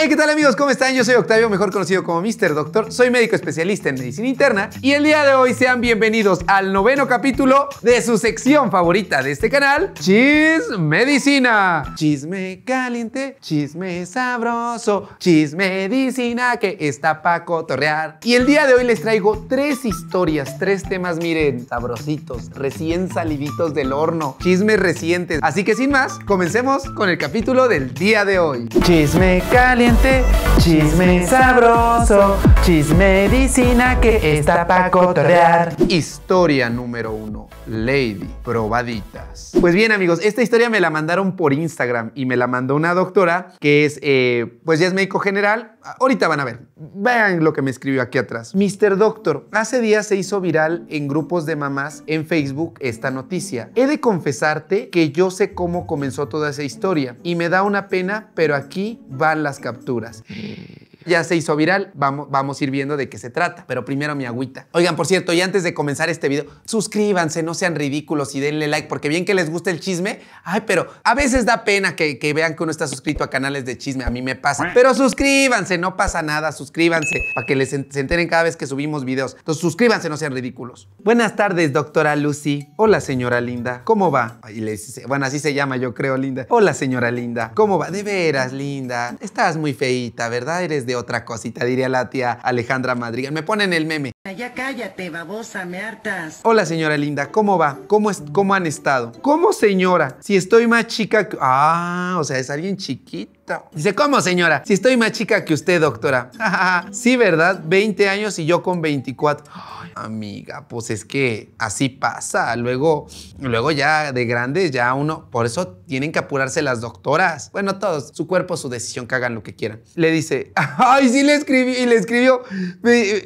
Hey, ¿qué tal amigos? ¿Cómo están? Yo soy Octavio, mejor conocido como Mr. Doctor. Soy médico especialista en medicina interna y el día de hoy sean bienvenidos al noveno capítulo de su sección favorita de este canal, ¡Chisme Medicina. Chisme caliente, chisme sabroso, chisme medicina que está para cotorrear. Y el día de hoy les traigo tres historias, tres temas, miren, sabrositos, recién saliditos del horno, chismes recientes. Así que sin más, comencemos con el capítulo del día de hoy. Chisme caliente Chisme sabroso, chisme medicina que está para cotorrear. Historia número uno, Lady Probaditas. Pues bien amigos, esta historia me la mandaron por Instagram y me la mandó una doctora que es, eh, pues ya es médico general, ahorita van a ver. Vean lo que me escribió aquí atrás. Mr. Doctor, hace días se hizo viral en grupos de mamás en Facebook esta noticia. He de confesarte que yo sé cómo comenzó toda esa historia y me da una pena, pero aquí van las capturas ya se hizo viral. Vamos, vamos a ir viendo de qué se trata, pero primero mi agüita. Oigan, por cierto, y antes de comenzar este video, suscríbanse, no sean ridículos y denle like, porque bien que les guste el chisme, ay, pero a veces da pena que, vean que uno está suscrito a canales de chisme, a mí me pasa. Pero suscríbanse, no pasa nada, suscríbanse, para que les se enteren cada vez que subimos videos. Entonces suscríbanse, no sean ridículos. Buenas tardes, doctora Lucy. Hola, señora Linda. ¿Cómo va? Y le dice, bueno, así se llama, yo creo, Linda. Hola, señora Linda. ¿Cómo va? De veras, Linda. Estás muy feita, ¿verdad? Eres de otra cosita, diría la tía Alejandra Madrigal. Me ponen el meme. Ya cállate, babosa, me hartas. Hola, señora linda, ¿cómo va? ¿Cómo, es, ¿Cómo han estado? ¿Cómo, señora? Si estoy más chica Ah, o sea, es alguien chiquito Dice, ¿cómo señora? Si estoy más chica que usted, doctora. sí, ¿verdad? 20 años y yo con 24. Ay, amiga, pues es que así pasa. Luego, luego ya de grandes, ya uno, por eso tienen que apurarse las doctoras. Bueno, todos, su cuerpo, su decisión, que hagan lo que quieran. Le dice, ay, sí le escribió, y le escribió,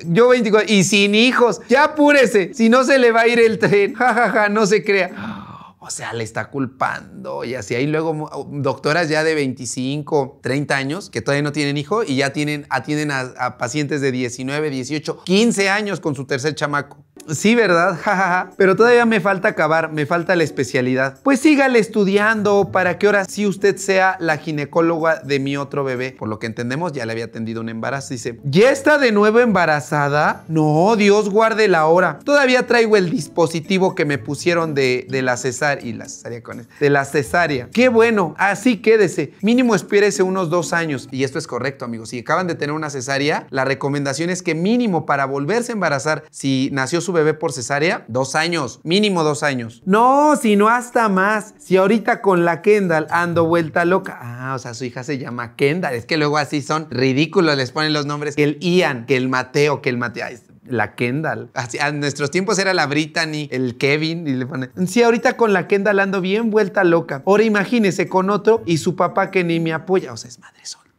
yo 24, y sin hijos, ya apúrese, si no se le va a ir el tren. Jajaja, no se crea. O sea, le está culpando y así. Hay luego oh, doctoras ya de 25, 30 años que todavía no tienen hijo y ya tienen, atienden a, pacientes de 19, 18, 15 años con su tercer chamaco. Sí, ¿verdad? Jajaja. Pero todavía me falta acabar, me falta la especialidad. Pues sígale estudiando para que ahora sí usted sea la ginecóloga de mi otro bebé. Por lo que entendemos, ya le había atendido un embarazo. Dice, ¿ya está de nuevo embarazada? No, Dios guarde la hora. Todavía traigo el dispositivo que me pusieron de, de la cesárea y la cesárea con de la cesárea. Qué bueno, así quédese. Mínimo espérese unos dos años. Y esto es correcto, amigos. Si acaban de tener una cesárea, la recomendación es que mínimo para volverse a embarazar, si nació su bebé por cesárea, dos años, mínimo dos años. No, si no hasta más. Si ahorita con la Kendall ando vuelta loca. Ah, o sea, su hija se llama Kendall. Es que luego así son ridículos, les ponen los nombres. Que el Ian, que el Mateo, que el Mateo la Kendall. a nuestros tiempos era la Brittany, el Kevin, y Sí, ahorita con la Kendall ando bien vuelta loca. Ahora imagínese con otro y su papá que ni me apoya. O sea, es madre sola.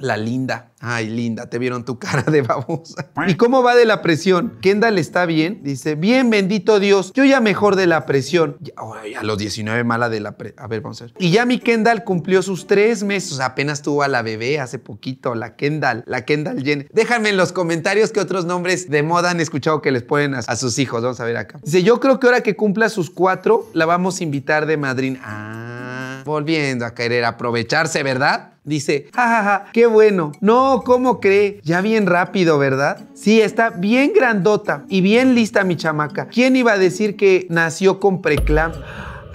La linda. Ay, linda, te vieron tu cara de babosa. ¿Y cómo va de la presión? Kendall está bien. Dice, bien, bendito Dios. Yo ya mejor de la presión. Ya, oh, ya a los 19 mala de la presión. A ver, vamos a ver. Y ya mi Kendall cumplió sus tres meses. apenas tuvo a la bebé hace poquito. La Kendall, la Kendall Jen. Déjame en los comentarios qué otros nombres de moda han escuchado que les ponen a, sus hijos. Vamos a ver acá. Dice, yo creo que ahora que cumpla sus cuatro, la vamos a invitar de Madrid. Ah volviendo a querer aprovecharse, ¿verdad? Dice, jajaja, qué bueno. No, ¿cómo cree? Ya bien rápido, ¿verdad? Sí, está bien grandota y bien lista mi chamaca. ¿Quién iba a decir que nació con preclam?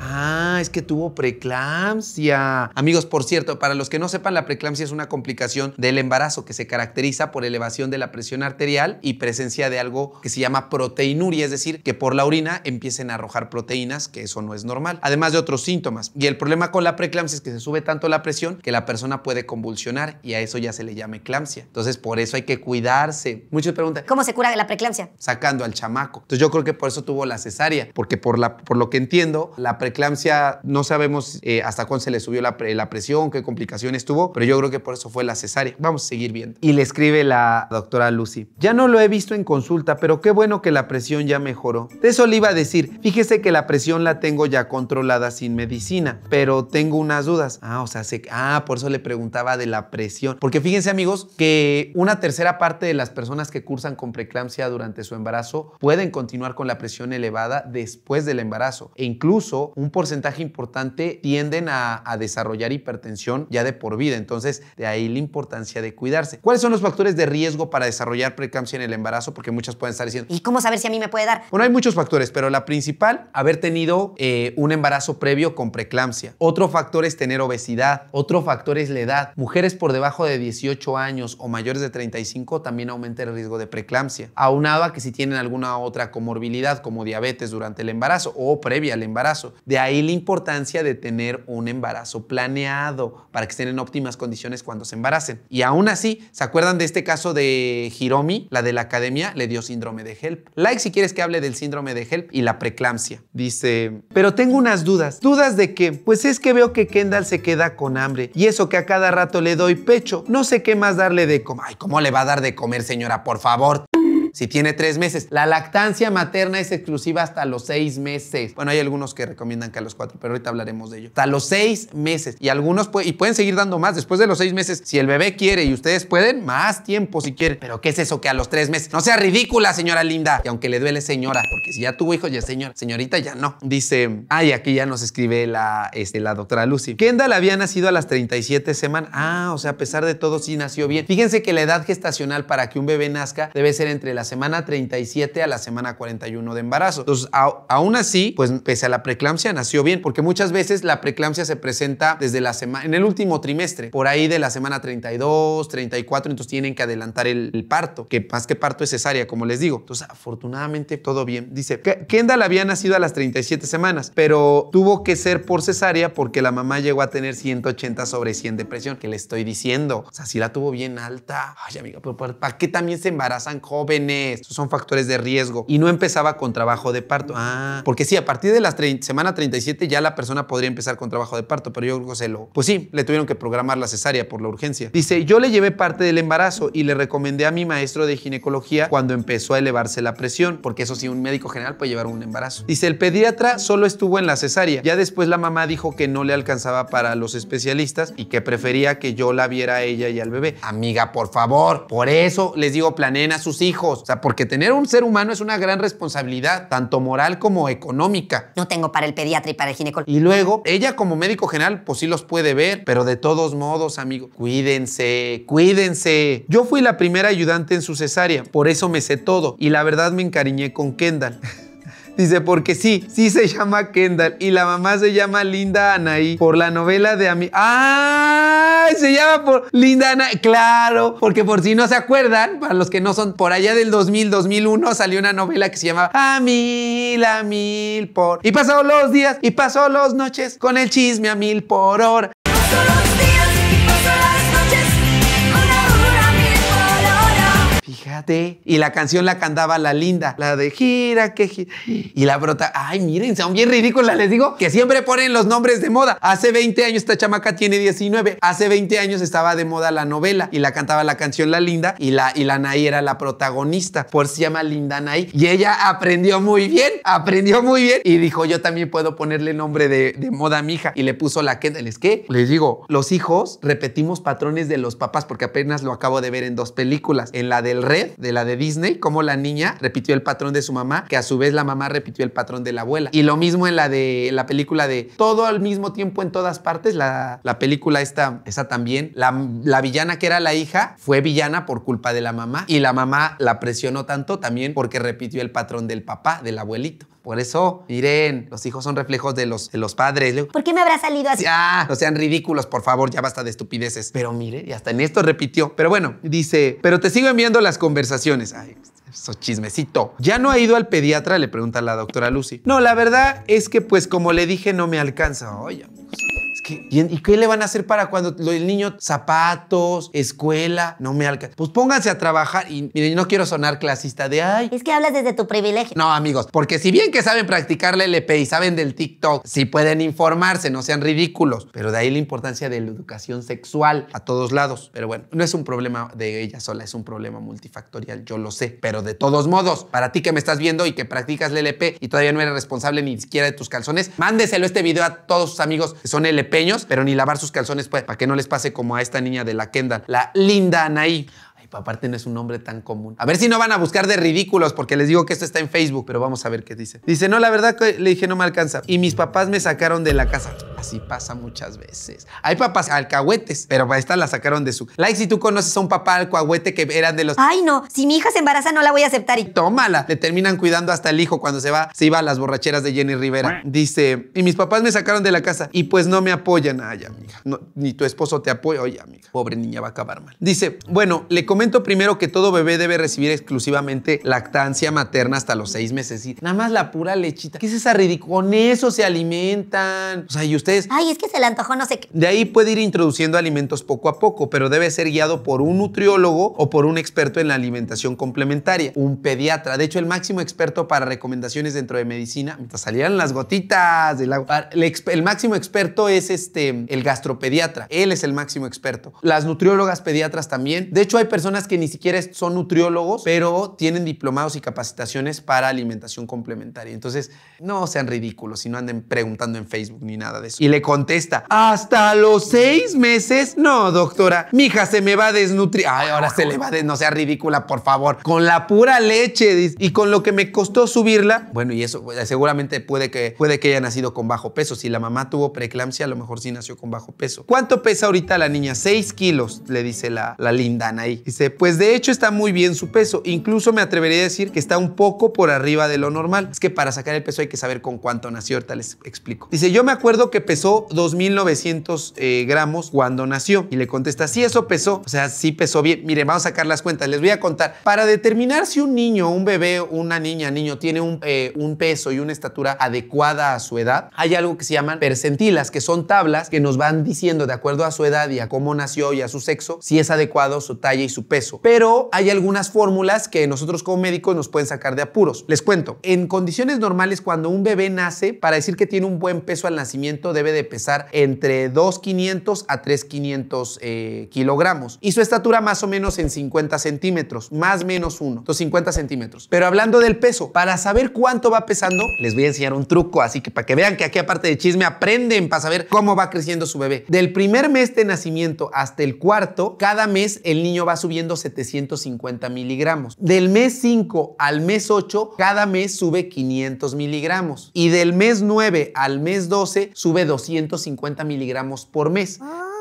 Ah, es que tuvo preeclampsia. Amigos, por cierto, para los que no sepan, la preeclampsia es una complicación del embarazo que se caracteriza por elevación de la presión arterial y presencia de algo que se llama proteinuria, es decir, que por la orina empiecen a arrojar proteínas, que eso no es normal, además de otros síntomas. Y el problema con la preeclampsia es que se sube tanto la presión que la persona puede convulsionar y a eso ya se le llama eclampsia. Entonces, por eso hay que cuidarse. Muchos preguntan, ¿cómo se cura la preeclampsia? Sacando al chamaco. Entonces, yo creo que por eso tuvo la cesárea, porque por, por lo que entiendo, la preeclampsia preeclampsia no sabemos eh, hasta cuándo se le subió la, presión, qué complicaciones tuvo, pero yo creo que por eso fue la cesárea. Vamos a seguir viendo. Y le escribe la doctora Lucy. Ya no lo he visto en consulta, pero qué bueno que la presión ya mejoró. De eso le iba a decir. Fíjese que la presión la tengo ya controlada sin medicina, pero tengo unas dudas. Ah, o sea, ah, por eso le preguntaba de la presión. Porque fíjense amigos que una tercera parte de las personas que cursan con preeclampsia durante su embarazo pueden continuar con la presión elevada después del embarazo e incluso un un porcentaje importante tienden a, desarrollar hipertensión ya de por vida. Entonces, de ahí la importancia de cuidarse. ¿Cuáles son los factores de riesgo para desarrollar preeclampsia en el embarazo? Porque muchas pueden estar diciendo, ¿y cómo saber si a mí me puede dar? Bueno, hay muchos factores, pero la principal, haber tenido eh, un embarazo previo con preeclampsia. Otro factor es tener obesidad. Otro factor es la edad. Mujeres por debajo de 18 años o mayores de 35 también aumenta el riesgo de preeclampsia. Aunado a que si tienen alguna otra comorbilidad como diabetes durante el embarazo o previa al embarazo. De ahí la importancia de tener un embarazo planeado para que estén en óptimas condiciones cuando se embaracen. Y aún así, ¿se acuerdan de este caso de Hiromi? La de la academia le dio síndrome de HELP. Like si quieres que hable del síndrome de HELP y la preeclampsia. Dice, pero tengo unas dudas. ¿Dudas de qué? Pues es que veo que Kendall se queda con hambre y eso que a cada rato le doy pecho. No sé qué más darle de comer. Ay, ¿cómo le va a dar de comer, señora? Por favor si tiene tres meses. La lactancia materna es exclusiva hasta los seis meses. Bueno, hay algunos que recomiendan que a los cuatro, pero ahorita hablaremos de ello. Hasta los seis meses. Y algunos y pueden seguir dando más después de los seis meses. Si el bebé quiere y ustedes pueden, más tiempo si quieren. Pero ¿qué es eso que a los tres meses? No sea ridícula, señora linda. Y aunque le duele, señora, porque si ya tuvo hijos, ya señora. Señorita, ya no. Dice, ay, aquí ya nos escribe la, este, la doctora Lucy. Kendall había nacido a las 37 semanas. Ah, o sea, a pesar de todo, sí nació bien. Fíjense que la edad gestacional para que un bebé nazca debe ser entre las semana 37 a la semana 41 de embarazo. Entonces, aún así, pues pese a la preeclampsia, nació bien, porque muchas veces la preeclampsia se presenta desde la semana, en el último trimestre, por ahí de la semana 32, 34, entonces tienen que adelantar el, parto, que más que parto es cesárea, como les digo. Entonces, afortunadamente, todo bien. Dice, Kendall había nacido a las 37 semanas, pero tuvo que ser por cesárea porque la mamá llegó a tener 180 sobre 100 de presión, que le estoy diciendo. O sea, si la tuvo bien alta. Ay, amiga, pero ¿para qué también se embarazan jóvenes? Estos son factores de riesgo. Y no empezaba con trabajo de parto. Ah, porque sí, a partir de la semana 37 ya la persona podría empezar con trabajo de parto, pero yo creo que se lo... Pues sí, le tuvieron que programar la cesárea por la urgencia. Dice, yo le llevé parte del embarazo y le recomendé a mi maestro de ginecología cuando empezó a elevarse la presión, porque eso sí, un médico general puede llevar un embarazo. Dice, el pediatra solo estuvo en la cesárea. Ya después la mamá dijo que no le alcanzaba para los especialistas y que prefería que yo la viera a ella y al bebé. Amiga, por favor, por eso les digo, planen a sus hijos. O sea, porque tener un ser humano es una gran responsabilidad, tanto moral como económica. No tengo para el pediatra y para el ginecólogo. Y luego, ella como médico general, pues sí los puede ver, pero de todos modos, amigo, cuídense, cuídense. Yo fui la primera ayudante en su cesárea, por eso me sé todo y la verdad me encariñé con Kendall. Dice, porque sí, sí se llama Kendall y la mamá se llama Linda Anaí por la novela de Ami. ¡Ah! Se llama por Linda Anaí. Claro, porque por si no se acuerdan, para los que no son por allá del 2000, 2001, salió una novela que se llamaba A mil, por. Y pasó los días y pasó las noches con el chisme a mil por hora. Y la canción la cantaba la linda, la de gira, que gira. Y la brota, ay, miren, son bien ridículas, les digo, que siempre ponen los nombres de moda. Hace 20 años esta chamaca tiene 19. Hace 20 años estaba de moda la novela y la cantaba la canción La Linda y la, y la Nay era la protagonista. Por si llama Linda Nay. Y ella aprendió muy bien, aprendió muy bien y dijo, yo también puedo ponerle nombre de, moda a mi hija. Y le puso la que ¿les que, les digo, los hijos repetimos patrones de los papás porque apenas lo acabo de ver en dos películas. En la del Red de la de Disney, cómo la niña repitió el patrón de su mamá, que a su vez la mamá repitió el patrón de la abuela. Y lo mismo en la de la película de Todo al mismo tiempo en todas partes, la, la película esta, esa también, la, la villana que era la hija fue villana por culpa de la mamá y la mamá la presionó tanto también porque repitió el patrón del papá, del abuelito. Por eso, miren, los hijos son reflejos de los, de los padres. ¿Por qué me habrá salido así? Ah, no sean ridículos, por favor, ya basta de estupideces. Pero mire, y hasta en esto repitió. Pero bueno, dice, pero te sigo enviando las conversaciones. Ay, eso chismecito. ¿Ya no ha ido al pediatra? Le pregunta la doctora Lucy. No, la verdad es que pues como le dije no me alcanza. Oye, amigos. ¿y, qué le van a hacer para cuando el niño zapatos, escuela, no me alcanza? Pues pónganse a trabajar y miren, no quiero sonar clasista de ay. Es que hablas desde tu privilegio. No, amigos, porque si bien que saben practicar la LP y saben del TikTok, sí pueden informarse, no sean ridículos. Pero de ahí la importancia de la educación sexual a todos lados. Pero bueno, no es un problema de ella sola, es un problema multifactorial, yo lo sé. Pero de todos modos, para ti que me estás viendo y que practicas la LP y todavía no eres responsable ni siquiera de tus calzones, mándeselo este video a todos sus amigos que son LP pero ni lavar sus calzones para que no les pase como a esta niña de la Kendall, la linda Anaí. Aparte no es un nombre tan común. A ver si no van a buscar de ridículos, porque les digo que esto está en Facebook, pero vamos a ver qué dice. Dice, no, la verdad que le dije no me alcanza. Y mis papás me sacaron de la casa. Así pasa muchas veces. Hay papás alcahuetes, pero esta la sacaron de su... Like, si tú conoces a un papá alcahuete que eran de los... Ay, no, si mi hija se embaraza no la voy a aceptar. Y tómala. Le terminan cuidando hasta el hijo cuando se va, se iba a las borracheras de Jenny Rivera. Dice, y mis papás me sacaron de la casa y pues no me apoyan. Ay, amiga, ni tu esposo te apoya. Oye, amiga, pobre niña va a acabar mal. Dice, bueno, le comento primero que todo bebé debe recibir exclusivamente lactancia materna hasta los seis meses. Y nada más la pura lechita. ¿Qué es esa ridícula? Con eso se alimentan. O sea, y ustedes. Ay, es que se le antojó no sé qué. De ahí puede ir introduciendo alimentos poco a poco, pero debe ser guiado por un nutriólogo o por un experto en la alimentación complementaria, un pediatra. De hecho, el máximo experto para recomendaciones dentro de medicina, mientras salieran las gotitas del agua. El, el máximo experto es este, el gastropediatra. Él es el máximo experto. Las nutriólogas pediatras también. De hecho, hay personas que ni siquiera son nutriólogos, pero tienen diplomados y capacitaciones para alimentación complementaria. Entonces, no sean ridículos si no anden preguntando en Facebook ni nada de eso. Y le contesta, hasta los seis meses. No, doctora, mi hija se me va a desnutrir. Ay, ahora se le va a desnutrir. No sea ridícula, por favor. Con la pura leche y con lo que me costó subirla. Bueno, y eso pues, seguramente puede que, puede que haya nacido con bajo peso. Si la mamá tuvo preeclampsia, a lo mejor sí nació con bajo peso. ¿Cuánto pesa ahorita la niña? Seis kilos, le dice la, la lindana ahí dice, pues de hecho está muy bien su peso, incluso me atrevería a decir que está un poco por arriba de lo normal. Es que para sacar el peso hay que saber con cuánto nació, ahorita les explico. Dice, yo me acuerdo que pesó 2.900 eh, gramos cuando nació. Y le contesta, sí, eso pesó, o sea, sí pesó bien. Mire, vamos a sacar las cuentas, les voy a contar. Para determinar si un niño, un bebé, una niña, niño tiene un, eh, un peso y una estatura adecuada a su edad, hay algo que se llaman percentilas, que son tablas que nos van diciendo de acuerdo a su edad y a cómo nació y a su sexo, si es adecuado su talla y su peso. Pero hay algunas fórmulas que nosotros como médicos nos pueden sacar de apuros. Les cuento, en condiciones normales cuando un bebé nace, para decir que tiene un buen peso al nacimiento debe de pesar entre 2.500 a 3.500 eh, kilogramos y su estatura más o menos en 50 centímetros, más o menos uno, entonces 50 centímetros. Pero hablando del peso, para saber cuánto va pesando, les voy a enseñar un truco, así que para que vean que aquí aparte de chisme aprenden para saber cómo va creciendo su bebé. Del primer mes de nacimiento hasta el cuarto, cada mes el niño va subiendo subiendo 750 miligramos. Del mes 5 al mes 8, cada mes sube 500 miligramos. Y del mes 9 al mes 12, sube 250 miligramos por mes. Ah.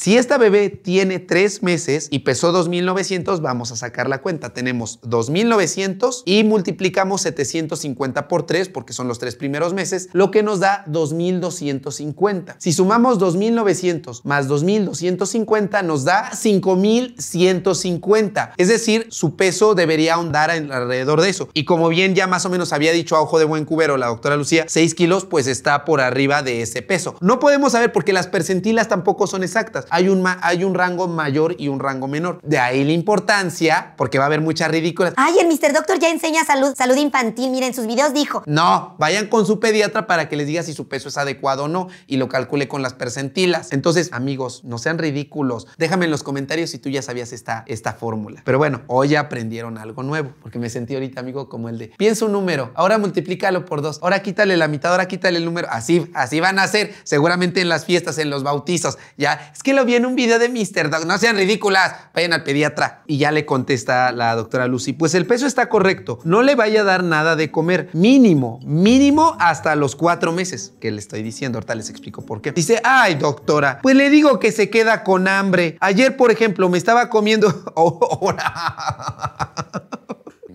Si esta bebé tiene tres meses y pesó 2.900, vamos a sacar la cuenta. Tenemos 2.900 y multiplicamos 750 por 3, porque son los tres primeros meses, lo que nos da 2.250. Si sumamos 2.900 más 2.250, nos da 5.150. Es decir, su peso debería ahondar alrededor de eso. Y como bien ya más o menos había dicho a ojo de buen cubero la doctora Lucía, 6 kilos pues está por arriba de ese peso. No podemos saber porque las percentilas tampoco son exactas. Hay un, hay un rango mayor y un rango menor. De ahí la importancia, porque va a haber muchas ridículas. Ay, el Mr. Doctor ya enseña salud, salud infantil. miren sus videos dijo. No, vayan con su pediatra para que les diga si su peso es adecuado o no y lo calcule con las percentilas. Entonces, amigos, no sean ridículos. Déjame en los comentarios si tú ya sabías esta, esta fórmula. Pero bueno, hoy aprendieron algo nuevo, porque me sentí ahorita, amigo, como el de piensa un número, ahora multiplícalo por dos, ahora quítale la mitad, ahora quítale el número. Así, así van a ser seguramente en las fiestas, en los bautizos. Ya, es que vi un video de Mr. Dog. No sean ridículas. Vayan al pediatra. Y ya le contesta la doctora Lucy. Pues el peso está correcto. No le vaya a dar nada de comer. Mínimo, mínimo hasta los cuatro meses. Que le estoy diciendo. Ahorita les explico por qué. Dice, ay, doctora. Pues le digo que se queda con hambre. Ayer, por ejemplo, me estaba comiendo...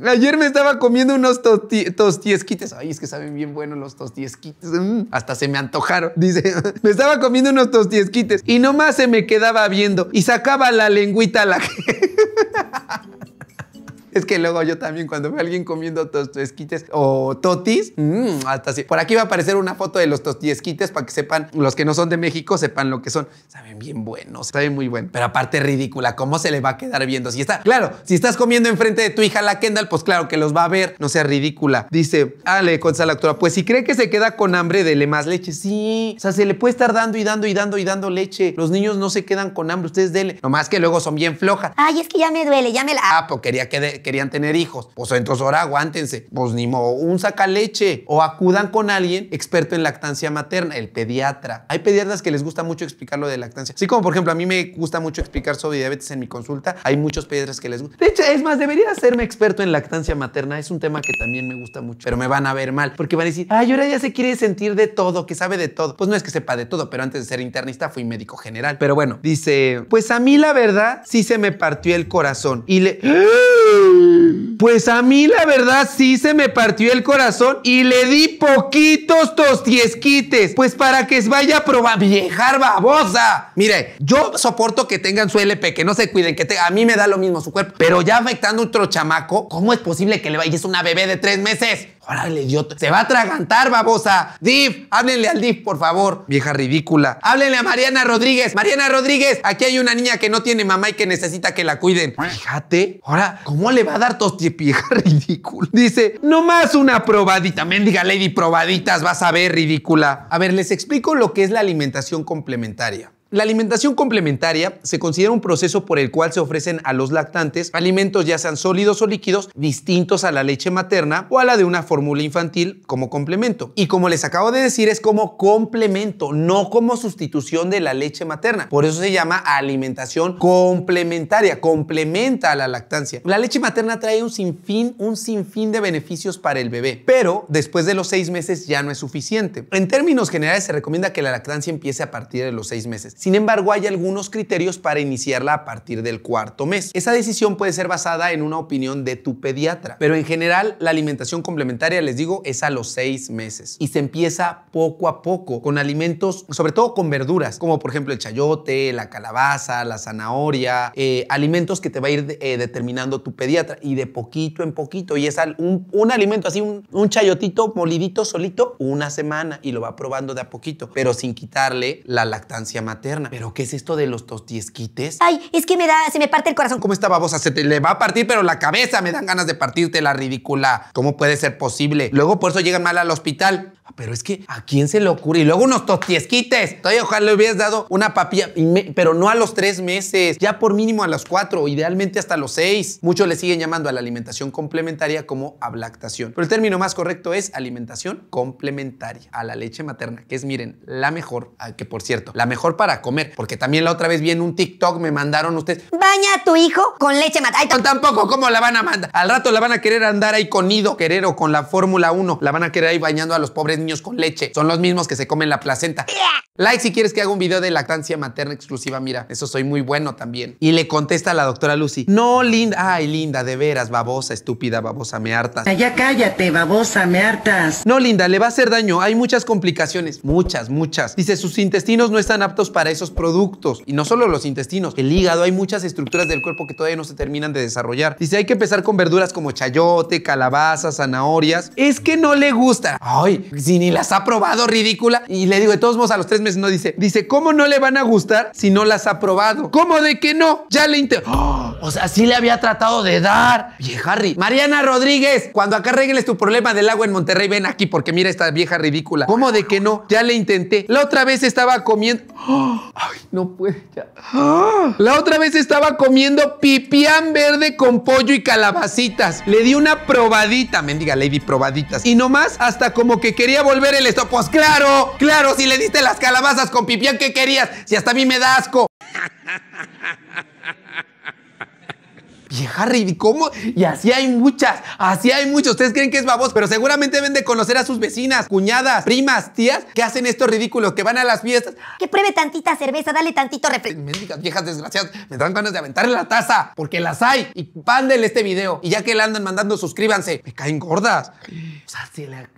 Ayer me estaba comiendo unos tosti tostiesquites. Ay, es que saben bien buenos los tostiesquites. Mm, hasta se me antojaron. Dice, me estaba comiendo unos tostiesquites y nomás se me quedaba viendo y sacaba la lengüita a la Es que luego yo también cuando veo a alguien comiendo tostiesquites o totis, mm, hasta así. Por aquí va a aparecer una foto de los tostiesquites para que sepan, los que no son de México, sepan lo que son. Saben bien buenos, saben muy buenos. Pero aparte ridícula, ¿cómo se le va a quedar viendo? Si está, claro, si estás comiendo enfrente de tu hija la Kendall, pues claro que los va a ver, no sea ridícula. Dice, Ale, contesta la actora, pues si cree que se queda con hambre, dele más leche. Sí, o sea, se le puede estar dando y dando y dando y dando leche. Los niños no se quedan con hambre, ustedes dele. Nomás que luego son bien flojas. Ay, es que ya me duele, ya me la... Ah, pues quería que, querían tener hijos. Pues entonces ahora aguántense. Pues ni modo, un sacaleche o acudan con alguien experto en lactancia materna, el pediatra. Hay pediatras que les gusta mucho explicar lo de lactancia. Así como, por ejemplo, a mí me gusta mucho explicar sobre diabetes en mi consulta. Hay muchos pediatras que les gusta. De hecho, es más, debería hacerme experto en lactancia materna. Es un tema que también me gusta mucho. Pero me van a ver mal porque van a decir, ay, ahora ya se quiere sentir de todo, que sabe de todo. Pues no es que sepa de todo, pero antes de ser internista fui médico general. Pero bueno, dice, pues a mí la verdad sí se me partió el corazón y le... ¡Ah! Pues a mí la verdad sí se me partió el corazón y le di poquitos tostiesquites, pues para que vaya a probar viejar babosa. Mire, yo soporto que tengan su LP, que no se cuiden, que a mí me da lo mismo su cuerpo, pero ya afectando a otro chamaco, ¿cómo es posible que le vaya? una bebé de tres meses. Ahora el idiota. Se va a atragantar, babosa. Div, háblenle al Div, por favor. Vieja ridícula. Háblenle a Mariana Rodríguez. Mariana Rodríguez, aquí hay una niña que no tiene mamá y que necesita que la cuiden. Fíjate. Ahora, ¿cómo le va a dar tostie, vieja ridícula? Dice, nomás una probadita. Mendiga Lady, probaditas, vas a ver, ridícula. A ver, les explico lo que es la alimentación complementaria. La alimentación complementaria se considera un proceso por el cual se ofrecen a los lactantes alimentos ya sean sólidos o líquidos distintos a la leche materna o a la de una fórmula infantil como complemento. Y como les acabo de decir, es como complemento, no como sustitución de la leche materna. Por eso se llama alimentación complementaria, complementa a la lactancia. La leche materna trae un sinfín, un sinfín de beneficios para el bebé, pero después de los seis meses ya no es suficiente. En términos generales se recomienda que la lactancia empiece a partir de los seis meses. Sin embargo, hay algunos criterios para iniciarla a partir del cuarto mes. Esa decisión puede ser basada en una opinión de tu pediatra, pero en general la alimentación complementaria, les digo, es a los seis meses y se empieza poco a poco con alimentos, sobre todo con verduras, como por ejemplo el chayote, la calabaza, la zanahoria, eh, alimentos que te va a ir eh, determinando tu pediatra y de poquito en poquito. Y es un, alimento así, un chayotito molidito solito, una semana y lo va probando de a poquito, pero sin quitarle la lactancia materna. ¿Pero qué es esto de los tostiesquites? Ay, es que me da, se me parte el corazón. ¿Cómo esta babosa? Se te le va a partir, pero la cabeza me dan ganas de partirte, la ridícula. ¿Cómo puede ser posible? Luego por eso llegan mal al hospital. Ah, pero es que, ¿a quién se le ocurre? Y luego unos tostiesquites. Todavía ojalá le hubieras dado una papilla, pero no a los tres meses, ya por mínimo a los cuatro, idealmente hasta los seis. Muchos le siguen llamando a la alimentación complementaria como ablactación. Pero el término más correcto es alimentación complementaria a la leche materna, que es, miren, la mejor, ah, que por cierto, la mejor para comer, porque también la otra vez vi en un TikTok, me mandaron ustedes, baña a tu hijo con leche materna. tampoco, ¿cómo la van a mandar? Al rato la van a querer andar ahí con nido, querer o con la Fórmula 1, la van a querer ahí bañando a los pobres niños con leche. Son los mismos que se comen la placenta. Like si quieres que haga un video de lactancia materna exclusiva. Mira, eso soy muy bueno también. Y le contesta a la doctora Lucy. No, linda. Ay, linda, de veras, babosa, estúpida, babosa, me hartas. Ya cállate, babosa, me hartas. No, linda, le va a hacer daño. Hay muchas complicaciones. Muchas, muchas. Dice, sus intestinos no están aptos para esos productos. Y no solo los intestinos, el hígado. Hay muchas estructuras del cuerpo que todavía no se terminan de desarrollar. Dice, hay que empezar con verduras como chayote, calabaza, zanahorias. Es que no le gusta. Ay, si ni las ha probado, ridícula. Y le digo, de todos modos, a los tres meses no dice, dice, ¿cómo no le van a gustar si no las ha probado? ¿Cómo de que no? Ya le inter... ¡Oh! O sea, sí le había tratado de dar. Vieja Harry. Mariana Rodríguez, cuando acá arregles tu problema del agua en Monterrey, ven aquí porque mira esta vieja ridícula. ¿Cómo de que no? Ya le intenté. La otra vez estaba comiendo. ¡Oh! Ay, no puede ya. La otra vez estaba comiendo pipián verde con pollo y calabacitas. Le di una probadita, mendiga Lady Probaditas. Y nomás hasta como que quería volver el esto. Pues claro, claro, si le diste las calabazas con pipián que querías, si hasta a mí me da asco y Harry, ¿cómo? Y así hay muchas, así hay muchos. Ustedes creen que es babosa pero seguramente deben de conocer a sus vecinas, cuñadas, primas, tías, que hacen esto ridículo, que van a las fiestas. Que pruebe tantita cerveza, dale tantito refresco. viejas desgraciadas, me dan ganas de aventarle la taza, porque las hay. Y pándele este video. Y ya que le andan mandando, suscríbanse. Me caen gordas. O sea,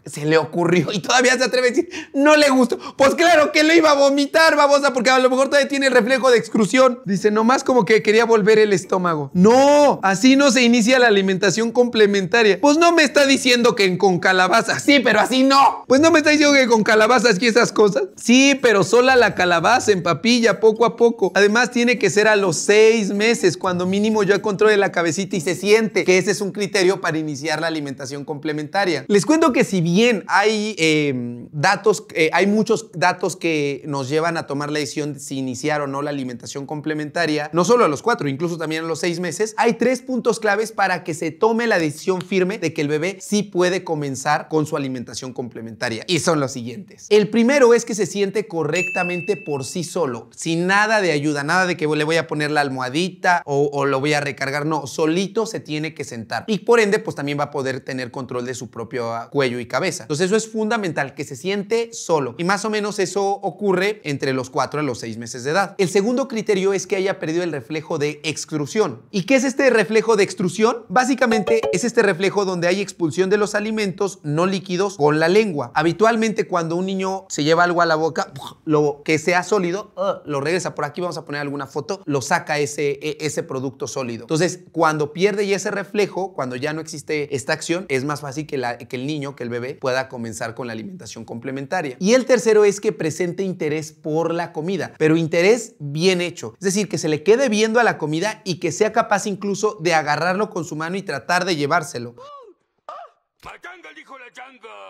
se le, ocurrió y todavía se atreve a decir, no le gustó. Pues claro que le iba a vomitar, babosa, porque a lo mejor todavía tiene el reflejo de exclusión. Dice, nomás como que quería volver el estómago. ¡No! así no se inicia la alimentación complementaria. Pues no me está diciendo que con calabazas. Sí, pero así no. Pues no me está diciendo que con calabazas y esas cosas. Sí, pero sola la calabaza en papilla, poco a poco. Además, tiene que ser a los seis meses, cuando mínimo ya controle la cabecita y se siente que ese es un criterio para iniciar la alimentación complementaria. Les cuento que si bien hay em, datos, eh, hay muchos datos que nos llevan a tomar la decisión de si iniciar o no la alimentación complementaria, no solo a los cuatro, incluso también a los seis meses, hay tres puntos claves para que se tome la decisión firme de que el bebé sí puede comenzar con su alimentación complementaria. Y son los siguientes. El primero es que se siente correctamente por sí solo, sin nada de ayuda, nada de que le voy a poner la almohadita o, lo voy a recargar. No, solito se tiene que sentar. Y por ende, pues también va a poder tener control de su propio ah, cuello y cabeza. Entonces eso es fundamental, que se siente solo. Y más o menos eso ocurre entre los 4 a los 6 meses de edad. El segundo criterio es que haya perdido el reflejo de exclusión. ¿Y qué es este este reflejo de extrusión? Básicamente es este reflejo donde hay expulsión de los alimentos no líquidos con la lengua. Habitualmente cuando un niño se lleva algo a la boca, lo que sea sólido, ¡ah!, lo regresa. Por aquí vamos a poner alguna foto, lo saca ese, e, ese producto sólido. Entonces, cuando pierde ya ese reflejo, cuando ya no existe esta acción, es más fácil que, que el niño, que el bebé pueda comenzar con la alimentación complementaria. Y el tercero es que presente interés por la comida, pero interés bien hecho. Es decir, que se le quede viendo a la comida y que sea capaz incluso de agarrarlo con su mano y tratar de llevárselo.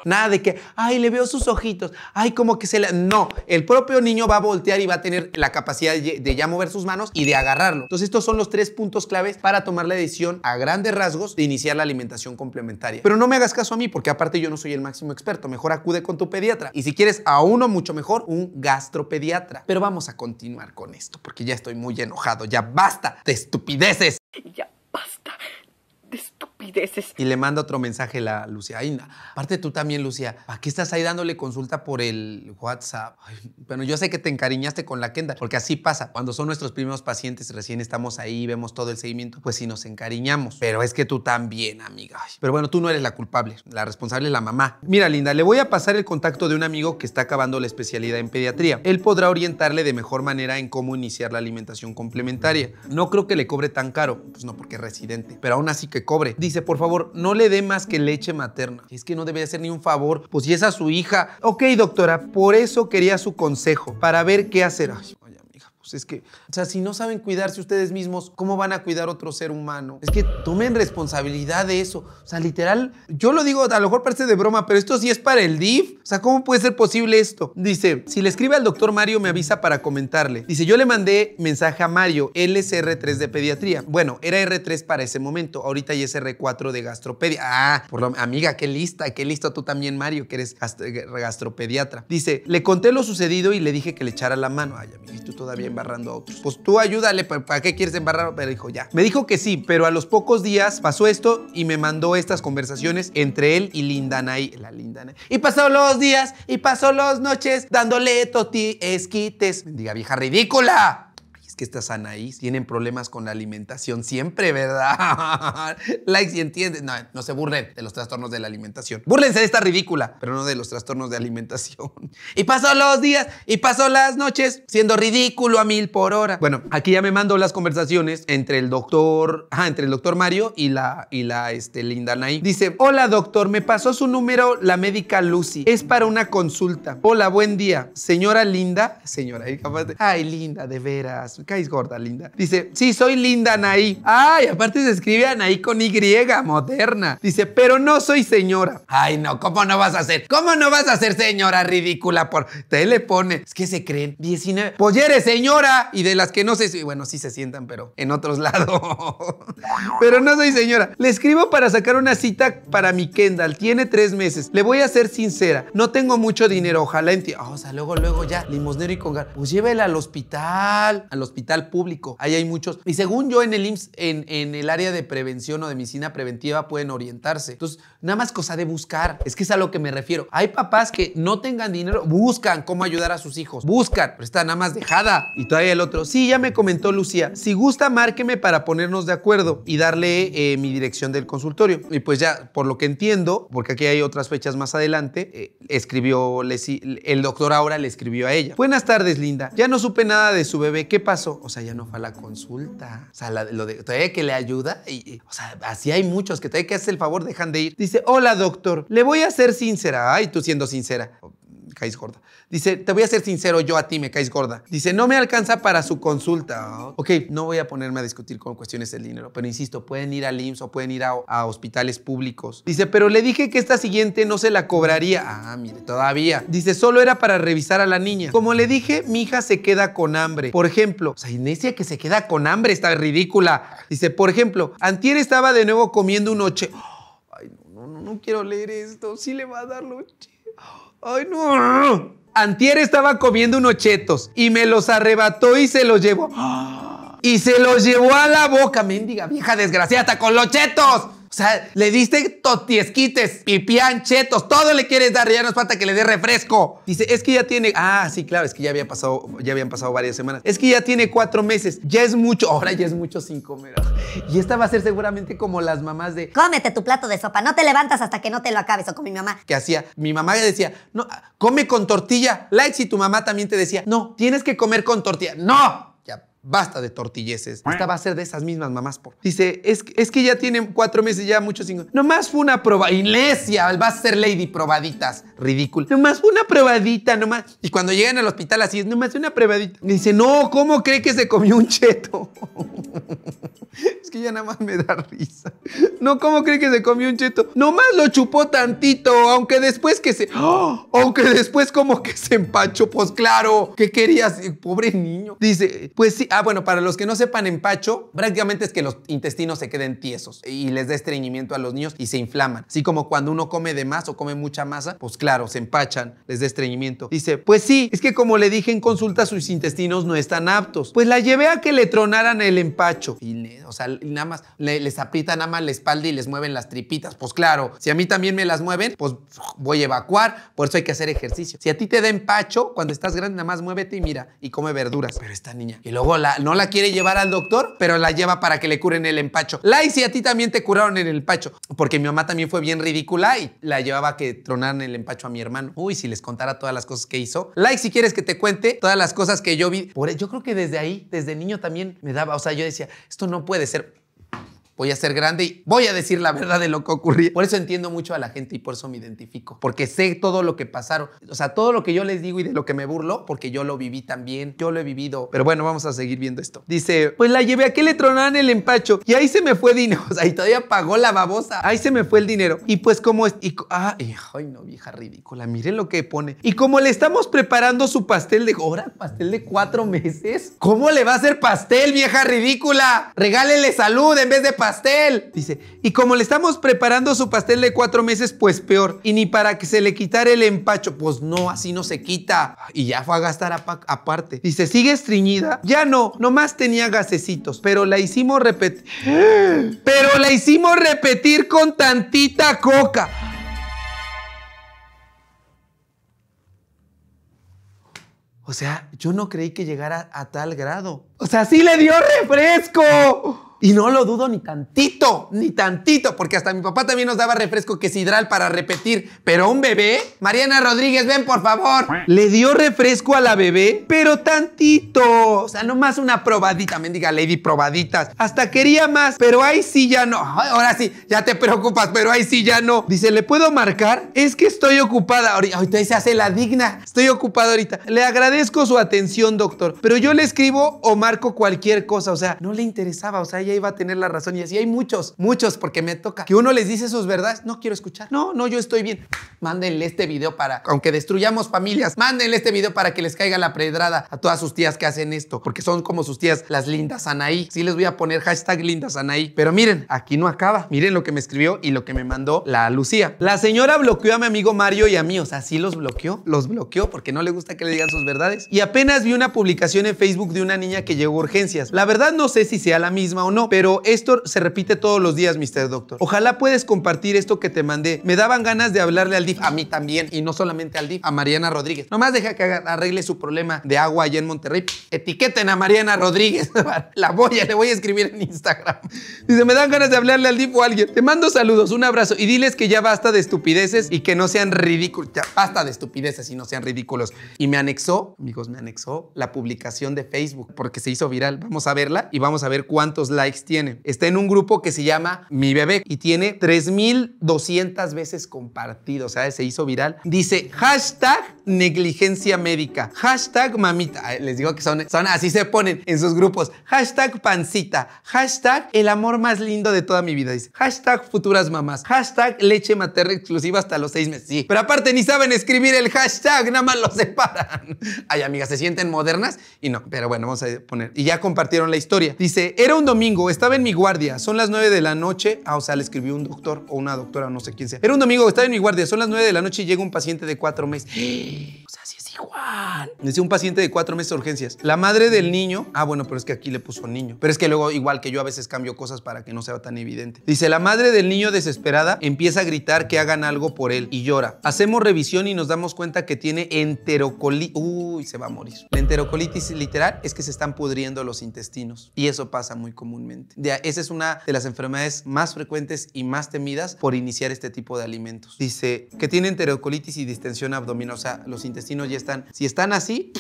Nada de que, ay, le veo sus ojitos, ay, como que se le... No, el propio niño va a voltear y va a tener la capacidad de ya mover sus manos y de agarrarlo. Entonces, estos son los tres puntos claves para tomar la decisión a grandes rasgos de iniciar la alimentación complementaria. Pero no me hagas caso a mí, porque aparte yo no soy el máximo experto. Mejor acude con tu pediatra. Y si quieres a uno mucho mejor, un gastropediatra. Pero vamos a continuar con esto, porque ya estoy muy enojado. Ya basta de estupideces. Ya basta de esto. Y le manda otro mensaje la Lucía. Ay, aparte tú también, Lucía, ¿a qué estás ahí dándole consulta por el WhatsApp? bueno, yo sé que te encariñaste con la Kenda, porque así pasa. Cuando son nuestros primeros pacientes, recién estamos ahí, vemos todo el seguimiento, pues sí nos encariñamos. Pero es que tú también, amiga. pero bueno, tú no eres la culpable. La responsable es la mamá. Mira, Linda, le voy a pasar el contacto de un amigo que está acabando la especialidad en pediatría. Él podrá orientarle de mejor manera en cómo iniciar la alimentación complementaria. No creo que le cobre tan caro. Pues no, porque es residente. Pero aún así que cobre. Dice dice, por favor, no le dé más que leche materna. Es que no debería ser ni un favor, pues si es a su hija. Ok, doctora, por eso quería su consejo, para ver qué hacer. Pues, es que, o sea, si no saben cuidarse ustedes mismos, ¿cómo van a cuidar otro ser humano? Es que tomen responsabilidad de eso. O sea, literal, yo lo digo, a lo mejor parece de broma, pero esto sí es para el DIF. O sea, ¿cómo puede ser posible esto? Dice, si le escribe al doctor Mario, me avisa para comentarle. Dice, yo le mandé mensaje a Mario, él es R3 de pediatría. Bueno, era R3 para ese momento, ahorita ya es R4 de gastropedia. Ah, por la amiga, qué lista, qué lista tú también, Mario, que eres gastropediatra. Dice, le conté lo sucedido y le dije que le echara la mano. Ay, tú todavía embarrando a otros. Pues tú ayúdale, ¿para qué quieres embarrar? Pero dijo, ya. Me dijo que sí, pero a los pocos días pasó esto y me mandó estas conversaciones entre él y Linda Nay, la Linda Nay. Y pasó los días y pasó las noches dándole toti esquites. Diga, vieja ridícula que estas Anaís tienen problemas con la alimentación siempre, ¿verdad? like si entiendes. No, no se burlen de los trastornos de la alimentación. Búrlense de esta ridícula, pero no de los trastornos de alimentación. Y pasó los días y pasó las noches siendo ridículo a mil por hora. Bueno, aquí ya me mando las conversaciones entre el doctor, ah, entre el doctor Mario y la, y la este, Linda Anaí. Dice, hola doctor, me pasó su número la médica Lucy. Es para una consulta. Hola, buen día. Señora Linda. Señora, ay, capaz de... ay, Linda, de veras caes gorda, linda. Dice, sí, soy linda Anaí. Ay, aparte se escribe Anaí con Y, moderna. Dice, pero no soy señora. Ay, no, ¿cómo no vas a ser? ¿Cómo no vas a ser señora ridícula? Por... Te le pone, es que se creen 19. Pues ya eres señora y de las que no sé Bueno, sí se sientan, pero en otros lados. pero no soy señora. Le escribo para sacar una cita para mi Kendall. Tiene tres meses. Le voy a ser sincera. No tengo mucho dinero. Ojalá entienda. Oh, o sea, luego, luego ya, limosnero y congar. Pues llévela al hospital. Al hospital hospital público. Ahí hay muchos. Y según yo, en el IMSS, en, el área de prevención o de medicina preventiva pueden orientarse. Entonces, nada más cosa de buscar. Es que es a lo que me refiero. Hay papás que no tengan dinero, buscan cómo ayudar a sus hijos. Buscan, pero está nada más dejada. Y todavía el otro. Sí, ya me comentó Lucía. Si gusta, márqueme para ponernos de acuerdo y darle eh, mi dirección del consultorio. Y pues ya, por lo que entiendo, porque aquí hay otras fechas más adelante, eh, escribió, el doctor ahora le escribió a ella. Buenas tardes, Linda. Ya no supe nada de su bebé. ¿Qué pasó? o sea, ya no fue a la consulta. O sea, lo de, todavía que le ayuda. Y, o sea, así hay muchos que todavía que hace el favor dejan de ir. Dice, hola doctor, le voy a ser sincera. Ay, tú siendo sincera caes gorda. Dice, te voy a ser sincero, yo a ti me caes gorda. Dice, no me alcanza para su consulta. Ok, no voy a ponerme a discutir con cuestiones del dinero, pero insisto, pueden ir al IMSS o pueden ir a, a hospitales públicos. Dice, pero le dije que esta siguiente no se la cobraría. Ah, mire, todavía. Dice, solo era para revisar a la niña. Como le dije, mi hija se queda con hambre. Por ejemplo, o sea, Inesia que se queda con hambre está ridícula. Dice, por ejemplo, Antier estaba de nuevo comiendo un noche Ay, no, no, no, no quiero leer esto. Sí le va a dar loche. ¡Ay, no! Antier estaba comiendo unos chetos y me los arrebató y se los llevó. Y se los llevó a la boca, mendiga vieja desgraciada, con los chetos. O sea, le diste totiesquites, pipián, chetos, todo le quieres dar, ya no es falta que le dé refresco. Dice, es que ya tiene, ah, sí, claro, es que ya había pasado, ya habían pasado varias semanas. Es que ya tiene cuatro meses, ya es mucho, ahora ya es mucho sin comer. Y esta va a ser seguramente como las mamás de, cómete tu plato de sopa, no te levantas hasta que no te lo acabes, o con mi mamá. Que hacía, mi mamá decía, no, come con tortilla, like si tu mamá también te decía, no, tienes que comer con tortilla, no. Basta de tortilleces. Esta va a ser de esas mismas mamás. Por. Dice, es, que ya tienen cuatro meses, ya muchos Nomás fue una probadita. Iglesia, va a ser Lady Probaditas. Ridículo. Nomás fue una probadita, nomás. Y cuando llegan al hospital así es, nomás una probadita. dice, no, ¿cómo cree que se comió un cheto? es que ya nada más me da risa. No, ¿cómo cree que se comió un cheto? Nomás lo chupó tantito, aunque después que se... ¡Oh! Aunque después como que se empachó. Pues claro, ¿qué querías? Pobre niño. Dice, pues sí, Ah, bueno, para los que no sepan, empacho prácticamente es que los intestinos se queden tiesos y les da estreñimiento a los niños y se inflaman. Así como cuando uno come de más o come mucha masa, pues claro, se empachan, les da estreñimiento. Dice, pues sí, es que como le dije en consulta, sus intestinos no están aptos. Pues la llevé a que le tronaran el empacho. Y o sea, nada más les aprieta nada más la espalda y les mueven las tripitas. Pues claro, si a mí también me las mueven, pues voy a evacuar. Por eso hay que hacer ejercicio. Si a ti te da empacho, cuando estás grande, nada más muévete y mira, y come verduras. Pero esta niña. Y luego la no la quiere llevar al doctor, pero la lleva para que le curen el empacho. Like si a ti también te curaron el empacho, porque mi mamá también fue bien ridícula y la llevaba a que tronaran el empacho a mi hermano. Uy, si les contara todas las cosas que hizo. Like si quieres que te cuente todas las cosas que yo vi. Por, yo creo que desde ahí, desde niño también me daba, o sea, yo decía, esto no puede ser voy a ser grande y voy a decir la verdad de lo que ocurrió. Por eso entiendo mucho a la gente y por eso me identifico, porque sé todo lo que pasaron, o sea, todo lo que yo les digo y de lo que me burlo, porque yo lo viví también, yo lo he vivido. Pero bueno, vamos a seguir viendo esto. Dice, pues la llevé a que le tronaran el empacho y ahí se me fue dinero, o sea, y todavía pagó la babosa, ahí se me fue el dinero. Y pues como es, y, ah, ay no, vieja ridícula, miren lo que pone. Y como le estamos preparando su pastel de, ¿hora? ¿Pastel de cuatro meses? ¿Cómo le va a hacer pastel, vieja ridícula? Regálele salud en vez de pastel pastel. Dice, y como le estamos preparando su pastel de cuatro meses, pues peor. Y ni para que se le quitara el empacho. Pues no, así no se quita. Y ya fue a gastar aparte. Dice, ¿sigue estriñida? Ya no, nomás tenía gasecitos, pero la hicimos repetir. Pero la hicimos repetir con tantita coca. O sea, yo no creí que llegara a tal grado. O sea, sí le dio refresco. Y no lo dudo ni tantito, ni tantito, porque hasta mi papá también nos daba refresco que hidral para repetir. Pero un bebé, Mariana Rodríguez, ven por favor. Le dio refresco a la bebé, pero tantito. O sea, No más una probadita, diga lady, probaditas. Hasta quería más, pero ahí sí ya no. Ahora sí, ya te preocupas, pero ahí sí ya no. Dice, ¿le puedo marcar? Es que estoy ocupada ahorita. Ahorita se hace la digna. Estoy ocupada ahorita. Le agradezco su atención, doctor, pero yo le escribo o marco cualquier cosa. O sea, no le interesaba. O sea, ella iba a tener la razón. Y así hay muchos, muchos, porque me toca que uno les dice sus verdades. No quiero escuchar. No, no, yo estoy bien. Mándenle este video para, aunque destruyamos familias, mándenle este video para que les caiga la predrada a todas sus tías que hacen esto, porque son como sus tías, las lindas Anaí. Sí les voy a poner hashtag lindas Anaí. Pero miren, aquí no acaba. Miren lo que me escribió y lo que me mandó la Lucía. La señora bloqueó a mi amigo Mario y a mí. O sea, sí los bloqueó. Los bloqueó porque no le gusta que le digan sus verdades. Y apenas vi una publicación en Facebook de una niña que llegó a urgencias. La verdad no sé si sea la misma o no, pero esto se repite todos los días, Mr. Doctor. Ojalá puedes compartir esto que te mandé. Me daban ganas de hablarle al DIF, a mí también, y no solamente al DIF, a Mariana Rodríguez. Nomás deja que arregle su problema de agua allá en Monterrey. Etiqueten a Mariana Rodríguez. La voy a, le voy a escribir en Instagram. Dice, me dan ganas de hablarle al DIF o a alguien. Te mando saludos, un abrazo y diles que ya basta de estupideces y que no sean ridículos. Ya basta de estupideces y no sean ridículos. Y me anexó, amigos, me anexó la publicación de Facebook porque se hizo viral. Vamos a verla y vamos a ver cuántos likes tiene. Está en un grupo que se llama Mi Bebé y tiene 3200 veces compartido, o sea, se hizo viral. Dice hashtag negligencia médica, hashtag mamita. Les digo que son, son así se ponen en sus grupos. Hashtag pancita, hashtag el amor más lindo de toda mi vida. Dice hashtag futuras mamás, hashtag leche materna exclusiva hasta los seis meses. Sí, pero aparte ni saben escribir el hashtag, nada más lo separan. Ay, amigas, se sienten modernas y no, pero bueno, vamos a poner. Y ya compartieron la historia. Dice, era un domingo estaba en mi guardia, son las 9 de la noche. Ah, o sea, le escribió un doctor o una doctora, no sé quién sea. Era un domingo, estaba en mi guardia, son las 9 de la noche y llega un paciente de 4 meses igual. Dice un paciente de cuatro meses de urgencias. La madre del niño, ah, bueno, pero es que aquí le puso niño. Pero es que luego, igual que yo, a veces cambio cosas para que no sea tan evidente. Dice, la madre del niño desesperada empieza a gritar que hagan algo por él y llora. Hacemos revisión y nos damos cuenta que tiene enterocolitis. Uy, se va a morir. La enterocolitis literal es que se están pudriendo los intestinos y eso pasa muy comúnmente. esa es una de las enfermedades más frecuentes y más temidas por iniciar este tipo de alimentos. Dice que tiene enterocolitis y distensión abdominal, o sea, los intestinos ya están si están así,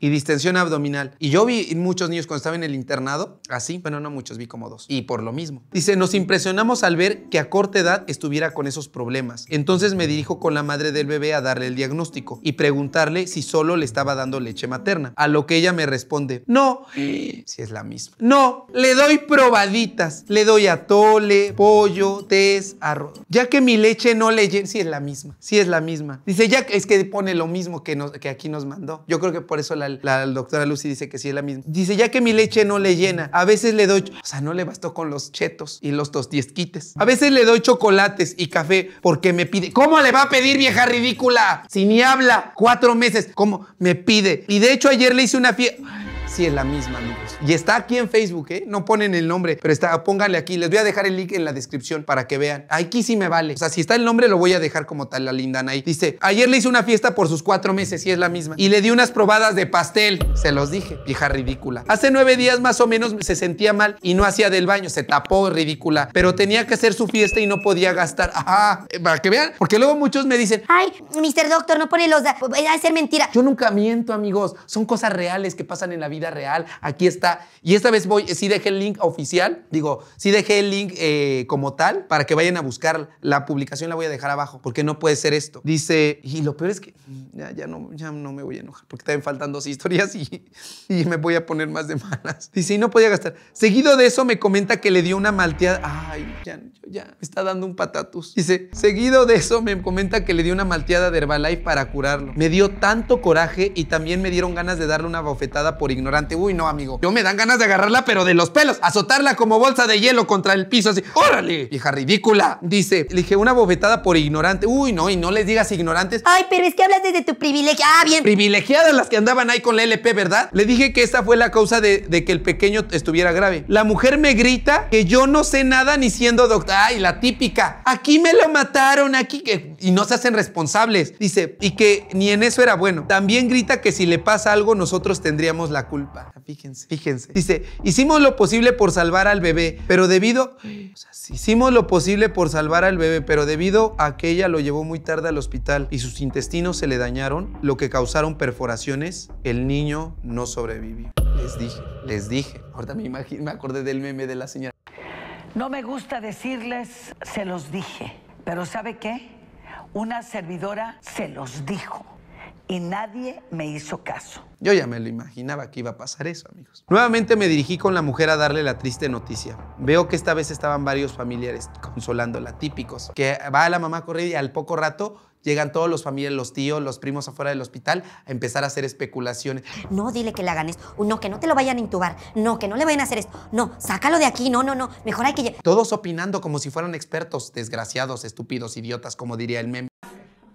y distensión abdominal. Y yo vi muchos niños cuando estaba en el internado, así, bueno, no muchos, vi como dos. Y por lo mismo. Dice, nos impresionamos al ver que a corta edad estuviera con esos problemas. Entonces me dirijo con la madre del bebé a darle el diagnóstico y preguntarle si solo le estaba dando leche materna. A lo que ella me responde, no, si es la misma. No, le doy probaditas. Le doy atole, pollo, tés, arroz. Ya que mi leche no le si es la misma, si es la misma. Dice, ya es que pone lo mismo que, nos, que aquí nos mandó. Yo creo que por eso la la doctora Lucy dice que sí es la misma. Dice, ya que mi leche no le llena, a veces le doy, o sea, no le bastó con los chetos y los tostiesquites. A veces le doy chocolates y café porque me pide. ¿Cómo le va a pedir vieja ridícula? Si ni habla, cuatro meses, ¿cómo me pide? Y de hecho ayer le hice una fiesta es la misma, amigos. Y está aquí en Facebook, ¿eh? No ponen el nombre, pero está, pónganle aquí. Les voy a dejar el link en la descripción para que vean. Aquí sí me vale. O sea, si está el nombre, lo voy a dejar como tal, la linda ahí Dice, ayer le hice una fiesta por sus cuatro meses, y es la misma. Y le di unas probadas de pastel. Se los dije, vieja ridícula. Hace nueve días más o menos se sentía mal y no hacía del baño. Se tapó, ridícula. Pero tenía que hacer su fiesta y no podía gastar. Ajá, eh, para que vean. Porque luego muchos me dicen, ay, Mr. Doctor, no pone los... Da... Va eh, a ser mentira. Yo nunca miento, amigos. Son cosas reales que pasan en la vida real. Aquí está. Y esta vez voy, sí dejé el link oficial, digo, sí dejé el link eh, como tal para que vayan a buscar la publicación, la voy a dejar abajo, porque no puede ser esto. Dice, y lo peor es que ya, no, ya no me voy a enojar, porque también faltan dos historias y, y me voy a poner más de malas. Dice, y no podía gastar. Seguido de eso me comenta que le dio una malteada. Ay, ya, ya, me está dando un patatus. Dice, seguido de eso me comenta que le dio una malteada de Herbalife para curarlo. Me dio tanto coraje y también me dieron ganas de darle una bofetada por ignorar Uy, no, amigo. Yo me dan ganas de agarrarla, pero de los pelos. Azotarla como bolsa de hielo contra el piso así. ¡Órale! ¡Hija ridícula. Dice, le dije una bofetada por ignorante. Uy, no, y no les digas ignorantes. Ay, pero es que hablas desde tu privilegio. Ah, bien. Privilegiadas las que andaban ahí con la LP, ¿verdad? Le dije que esa fue la causa de, que el pequeño estuviera grave. La mujer me grita que yo no sé nada ni siendo doctor. Ay, la típica. Aquí me lo mataron, aquí que y no se hacen responsables. Dice, y que ni en eso era bueno. También grita que si le pasa algo, nosotros tendríamos la culpa. Ah, fíjense, fíjense. Dice, hicimos lo posible por salvar al bebé, pero debido... O sea, hicimos lo posible por salvar al bebé, pero debido a que ella lo llevó muy tarde al hospital y sus intestinos se le dañaron, lo que causaron perforaciones, el niño no sobrevivió. Les dije, les dije. Ahorita me, imagino, me acordé del meme de la señora. No me gusta decirles, se los dije. Pero ¿sabe qué? Una servidora se los dijo y nadie me hizo caso. Yo ya me lo imaginaba que iba a pasar eso, amigos. Nuevamente me dirigí con la mujer a darle la triste noticia. Veo que esta vez estaban varios familiares consolándola, típicos. Que va la mamá a correr y al poco rato llegan todos los familiares, los tíos, los primos afuera del hospital a empezar a hacer especulaciones. No, dile que le hagan esto. No, que no te lo vayan a intubar. No, que no le vayan a hacer esto. No, sácalo de aquí. No, no, no. Mejor hay que... Todos opinando como si fueran expertos, desgraciados, estúpidos, idiotas, como diría el meme.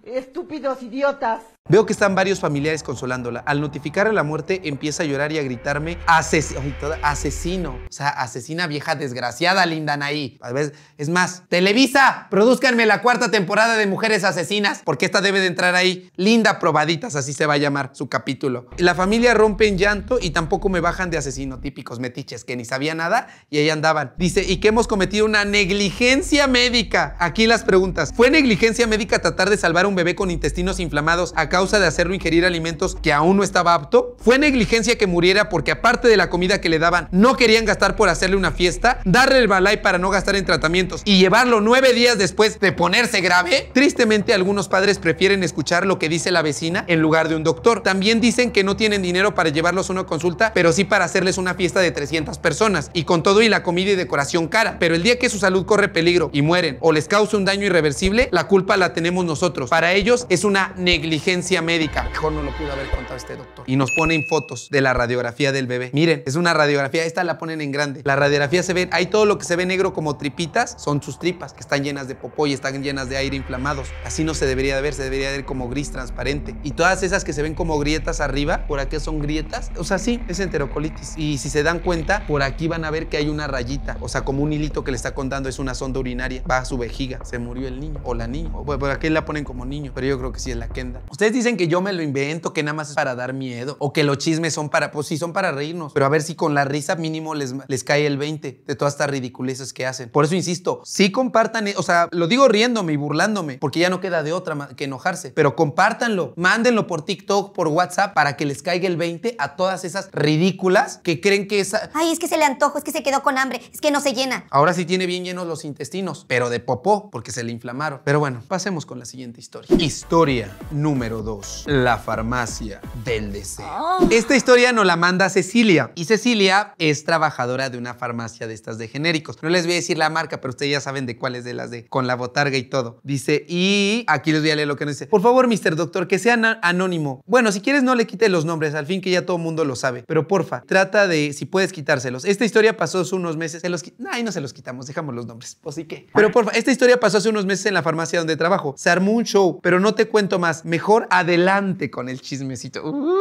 Estúpidos idiotas. Veo que están varios familiares consolándola. Al a la muerte, empieza a llorar y a gritarme asesino. O sea, asesina vieja desgraciada, linda Naí. A veces, es más, Televisa, produzcanme la cuarta temporada de Mujeres Asesinas, porque esta debe de entrar ahí. Linda Probaditas, así se va a llamar su capítulo. La familia rompe en llanto y tampoco me bajan de asesino, típicos metiches que ni sabía nada y ahí andaban. Dice, y que hemos cometido una negligencia médica. Aquí las preguntas. ¿Fue negligencia médica tratar de salvar un bebé con intestinos inflamados a causa de hacerlo ingerir alimentos que aún no estaba apto? ¿Fue negligencia que muriera porque aparte de la comida que le daban no querían gastar por hacerle una fiesta? ¿Darle el balay para no gastar en tratamientos y llevarlo nueve días después de ponerse grave? Tristemente algunos padres prefieren escuchar lo que dice la vecina en lugar de un doctor. También dicen que no tienen dinero para llevarlos a una consulta, pero sí para hacerles una fiesta de 300 personas y con todo y la comida y decoración cara. Pero el día que su salud corre peligro y mueren o les causa un daño irreversible, la culpa la tenemos nosotros ellos es una negligencia médica. Mejor no lo pudo haber contado este doctor. Y nos ponen fotos de la radiografía del bebé. Miren, es una radiografía, esta la ponen en grande. La radiografía se ve, ahí todo lo que se ve negro como tripitas son sus tripas, que están llenas de popó y están llenas de aire inflamados. Así no se debería de ver, se debería de ver como gris transparente. Y todas esas que se ven como grietas arriba, por aquí son grietas, o sea, sí, es enterocolitis. Y si se dan cuenta, por aquí van a ver que hay una rayita, o sea, como un hilito que le está contando, es una sonda urinaria, va a su vejiga, se murió el niño o la niña. O, por aquí la ponen como niño pero yo creo que sí es la kenda. Ustedes dicen que yo me lo invento, que nada más es para dar miedo, o que los chismes son para, pues sí, son para reírnos, pero a ver si con la risa mínimo les, les cae el 20 de todas estas ridiculeces que hacen. Por eso insisto, sí compartan, eh, o sea, lo digo riéndome y burlándome, porque ya no queda de otra que enojarse, pero compártanlo, mándenlo por TikTok, por WhatsApp, para que les caiga el 20 a todas esas ridículas que creen que esa... Ay, es que se le antojo, es que se quedó con hambre, es que no se llena. Ahora sí tiene bien llenos los intestinos, pero de popó, porque se le inflamaron. Pero bueno, pasemos con la siguiente historia historia. número 2. La farmacia del deseo. Ah. Esta historia nos la manda Cecilia. Y Cecilia es trabajadora de una farmacia de estas de genéricos. No les voy a decir la marca, pero ustedes ya saben de cuáles de las de con la botarga y todo. Dice, y aquí les voy a leer lo que nos dice. Por favor, Mr. doctor, que sea anónimo. Bueno, si quieres no le quite los nombres, al fin que ya todo el mundo lo sabe. Pero porfa, trata de, si puedes quitárselos. Esta historia pasó hace unos meses. Ay, no se los quitamos, dejamos los nombres. Pues sí que. Pero porfa, esta historia pasó hace unos meses en la farmacia donde trabajo. Se armó un show pero no te cuento más. Mejor adelante con el chismecito. ¡Uh,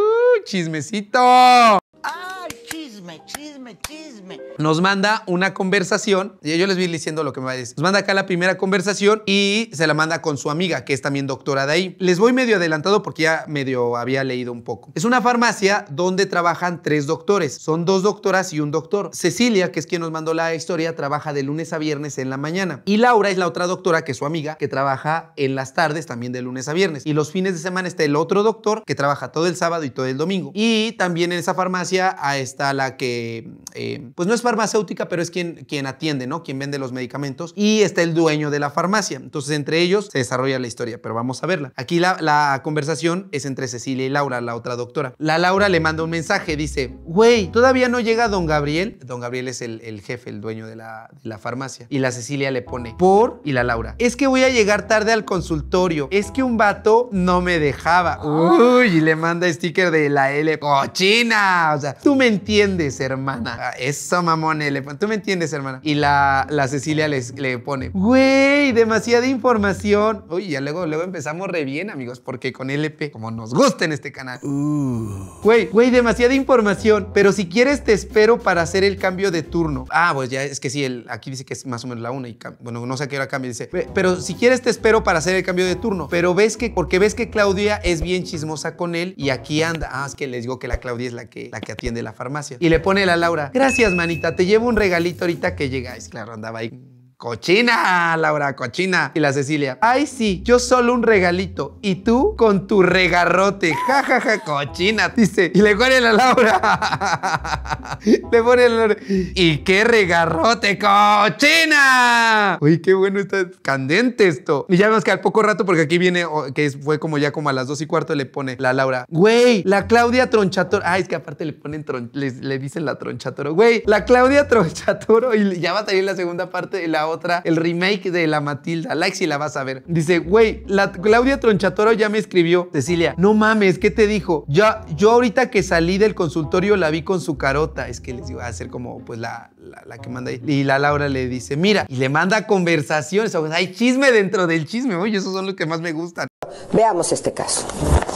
chismecito! ¡Ay, chisme, chisme! chisme, Nos manda una conversación. Y yo les voy diciendo lo que me va a decir. Nos manda acá la primera conversación y se la manda con su amiga, que es también doctora de ahí. Les voy medio adelantado porque ya medio había leído un poco. Es una farmacia donde trabajan tres doctores. Son dos doctoras y un doctor. Cecilia, que es quien nos mandó la historia, trabaja de lunes a viernes en la mañana. Y Laura es la otra doctora, que es su amiga, que trabaja en las tardes también de lunes a viernes. Y los fines de semana está el otro doctor que trabaja todo el sábado y todo el domingo. Y también en esa farmacia está la que eh, pues no es farmacéutica, pero es quien, atiende, ¿no? Quien vende los medicamentos y está el dueño de la farmacia. Entonces, entre ellos se desarrolla la historia, pero vamos a verla. Aquí la, la conversación es entre Cecilia y Laura, la otra doctora. La Laura le manda un mensaje, dice, güey, todavía no llega don Gabriel. Don Gabriel es el, jefe, el dueño de la, de la farmacia. Y la Cecilia le pone, por, y la Laura, es que voy a llegar tarde al consultorio, es que un vato no me dejaba. Uy, y le manda sticker de la L, cochina. ¡Oh, o sea, tú me entiendes, hermano. Ah, eso, mamón, eh, Le Tú me entiendes, hermana. Y la, Cecilia le pone, güey, demasiada información. Uy, ya luego, empezamos re bien, amigos, porque con LP, como nos gusta en este canal. Uh. Güey, güey, demasiada información. Pero si quieres, te espero para hacer el cambio de turno. Ah, pues ya es que sí, el, aquí dice que es más o menos la una y bueno, no sé a qué hora cambia. Dice, pero si quieres, te espero para hacer el cambio de turno. Pero ves que, porque ves que Claudia es bien chismosa con él y aquí anda. Ah, es que les digo que la Claudia es la que, la que atiende la farmacia. Y le pone la Laura Gracias, manita. Te llevo un regalito ahorita que llegáis. Claro, andaba ahí. Cochina, Laura, cochina. Y la Cecilia. Ay, sí, yo solo un regalito. Y tú con tu regarrote. Ja, ja, ja, cochina. Dice. Y le pone la Laura. le pone la Laura. Y qué regarrote, cochina. Uy, qué bueno está candente esto. Y ya vemos que al poco rato, porque aquí viene, que fue como ya como a las dos y cuarto, le pone la Laura. Güey, la Claudia Tronchator. Ay, ah, es que aparte le ponen, le, le, dicen la Tronchatoro. Güey, la Claudia Tronchatoro. Y ya va a salir la segunda parte. de la otra, el remake de La Matilda. Like si la vas a ver. Dice, güey, la Claudia Tronchatoro ya me escribió. Cecilia, no mames, ¿qué te dijo? Ya, yo ahorita que salí del consultorio la vi con su carota. Es que les iba a hacer como, pues, la, la, que manda ahí. Y la Laura le dice, mira, y le manda conversaciones. O hay chisme dentro del chisme. Oye, esos son los que más me gustan. Veamos este caso.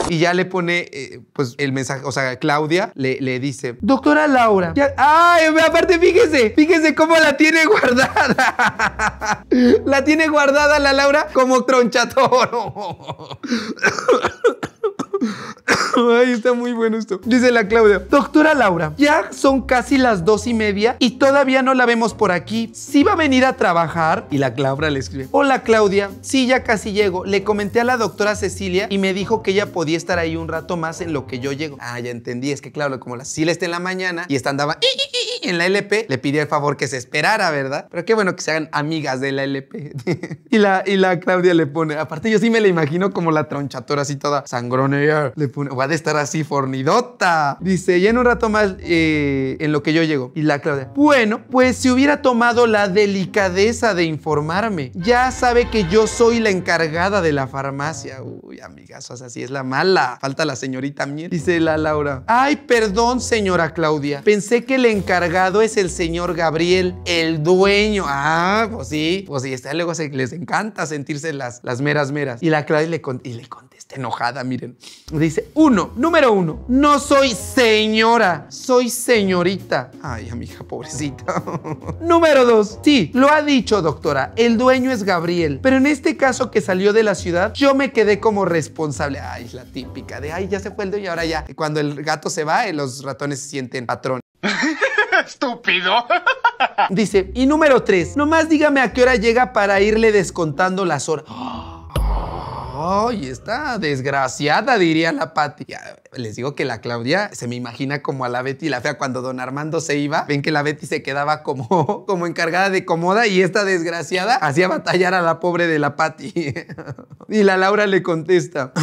Y ya le pone, eh, pues, el mensaje, o sea, Claudia le, dice, doctora Laura, ya, ay, aparte, fíjese, fíjese cómo la tiene guardada. la tiene guardada la Laura como tronchatoro. Ay, está muy bueno esto. Dice la Claudia. Doctora Laura, ya son casi las dos y media y todavía no la vemos por aquí. ¿Sí va a venir a trabajar? Y la Claudia le escribe. Hola Claudia, sí, ya casi llego. Le comenté a la doctora Cecilia y me dijo que ella podía estar ahí un rato más en lo que yo llego. Ah, ya entendí. Es que Claudia como la Cecilia está en la mañana y está andaba en la LP, le pidió el favor que se esperara, ¿verdad? Pero qué bueno que se hagan amigas de la LP. y, la, Claudia le pone, aparte yo sí me la imagino como la tronchatora así toda sangronea Le pone, de estar así fornidota. Dice, ya en un rato más eh, en lo que yo llego. Y la Claudia, bueno, pues si hubiera tomado la delicadeza de informarme, ya sabe que yo soy la encargada de la farmacia. Uy, amigas, o sea, así es la mala. Falta la señorita miel. Dice la Laura, ay, perdón, señora Claudia. Pensé que el encargado es el señor Gabriel, el dueño. Ah, pues sí, pues sí, está luego se, les encanta sentirse las, las meras meras. Y la Claudia le, y le contesta enojada, miren. Dice, uno número uno, no soy señora, soy señorita. Ay, amiga, pobrecita. número dos, sí, lo ha dicho doctora, el dueño es Gabriel, pero en este caso que salió de la ciudad, yo me quedé como responsable. Ay, la típica de, ay, ya se fue el dueño y ahora ya. Cuando el gato se va, eh, los ratones se sienten patrón. Estúpido. Dice, y número tres, nomás dígame a qué hora llega para irle descontando las horas. ¡Ah! Ay, está desgraciada, diría la Pati. Ah, les digo que la Claudia se me imagina como a la Betty la fea cuando don Armando se iba. Ven que la Betty se quedaba como, encargada de comoda y esta desgraciada hacía batallar a la pobre de la Pati. Y la Laura le contesta.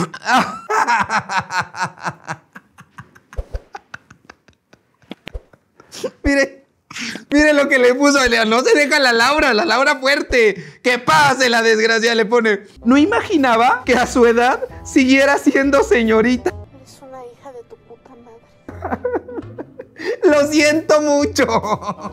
no se deja la Laura, la Laura fuerte. Que pase la desgracia, le pone. No imaginaba que a su edad siguiera siendo señorita. Eres una hija de tu puta madre. Lo siento mucho.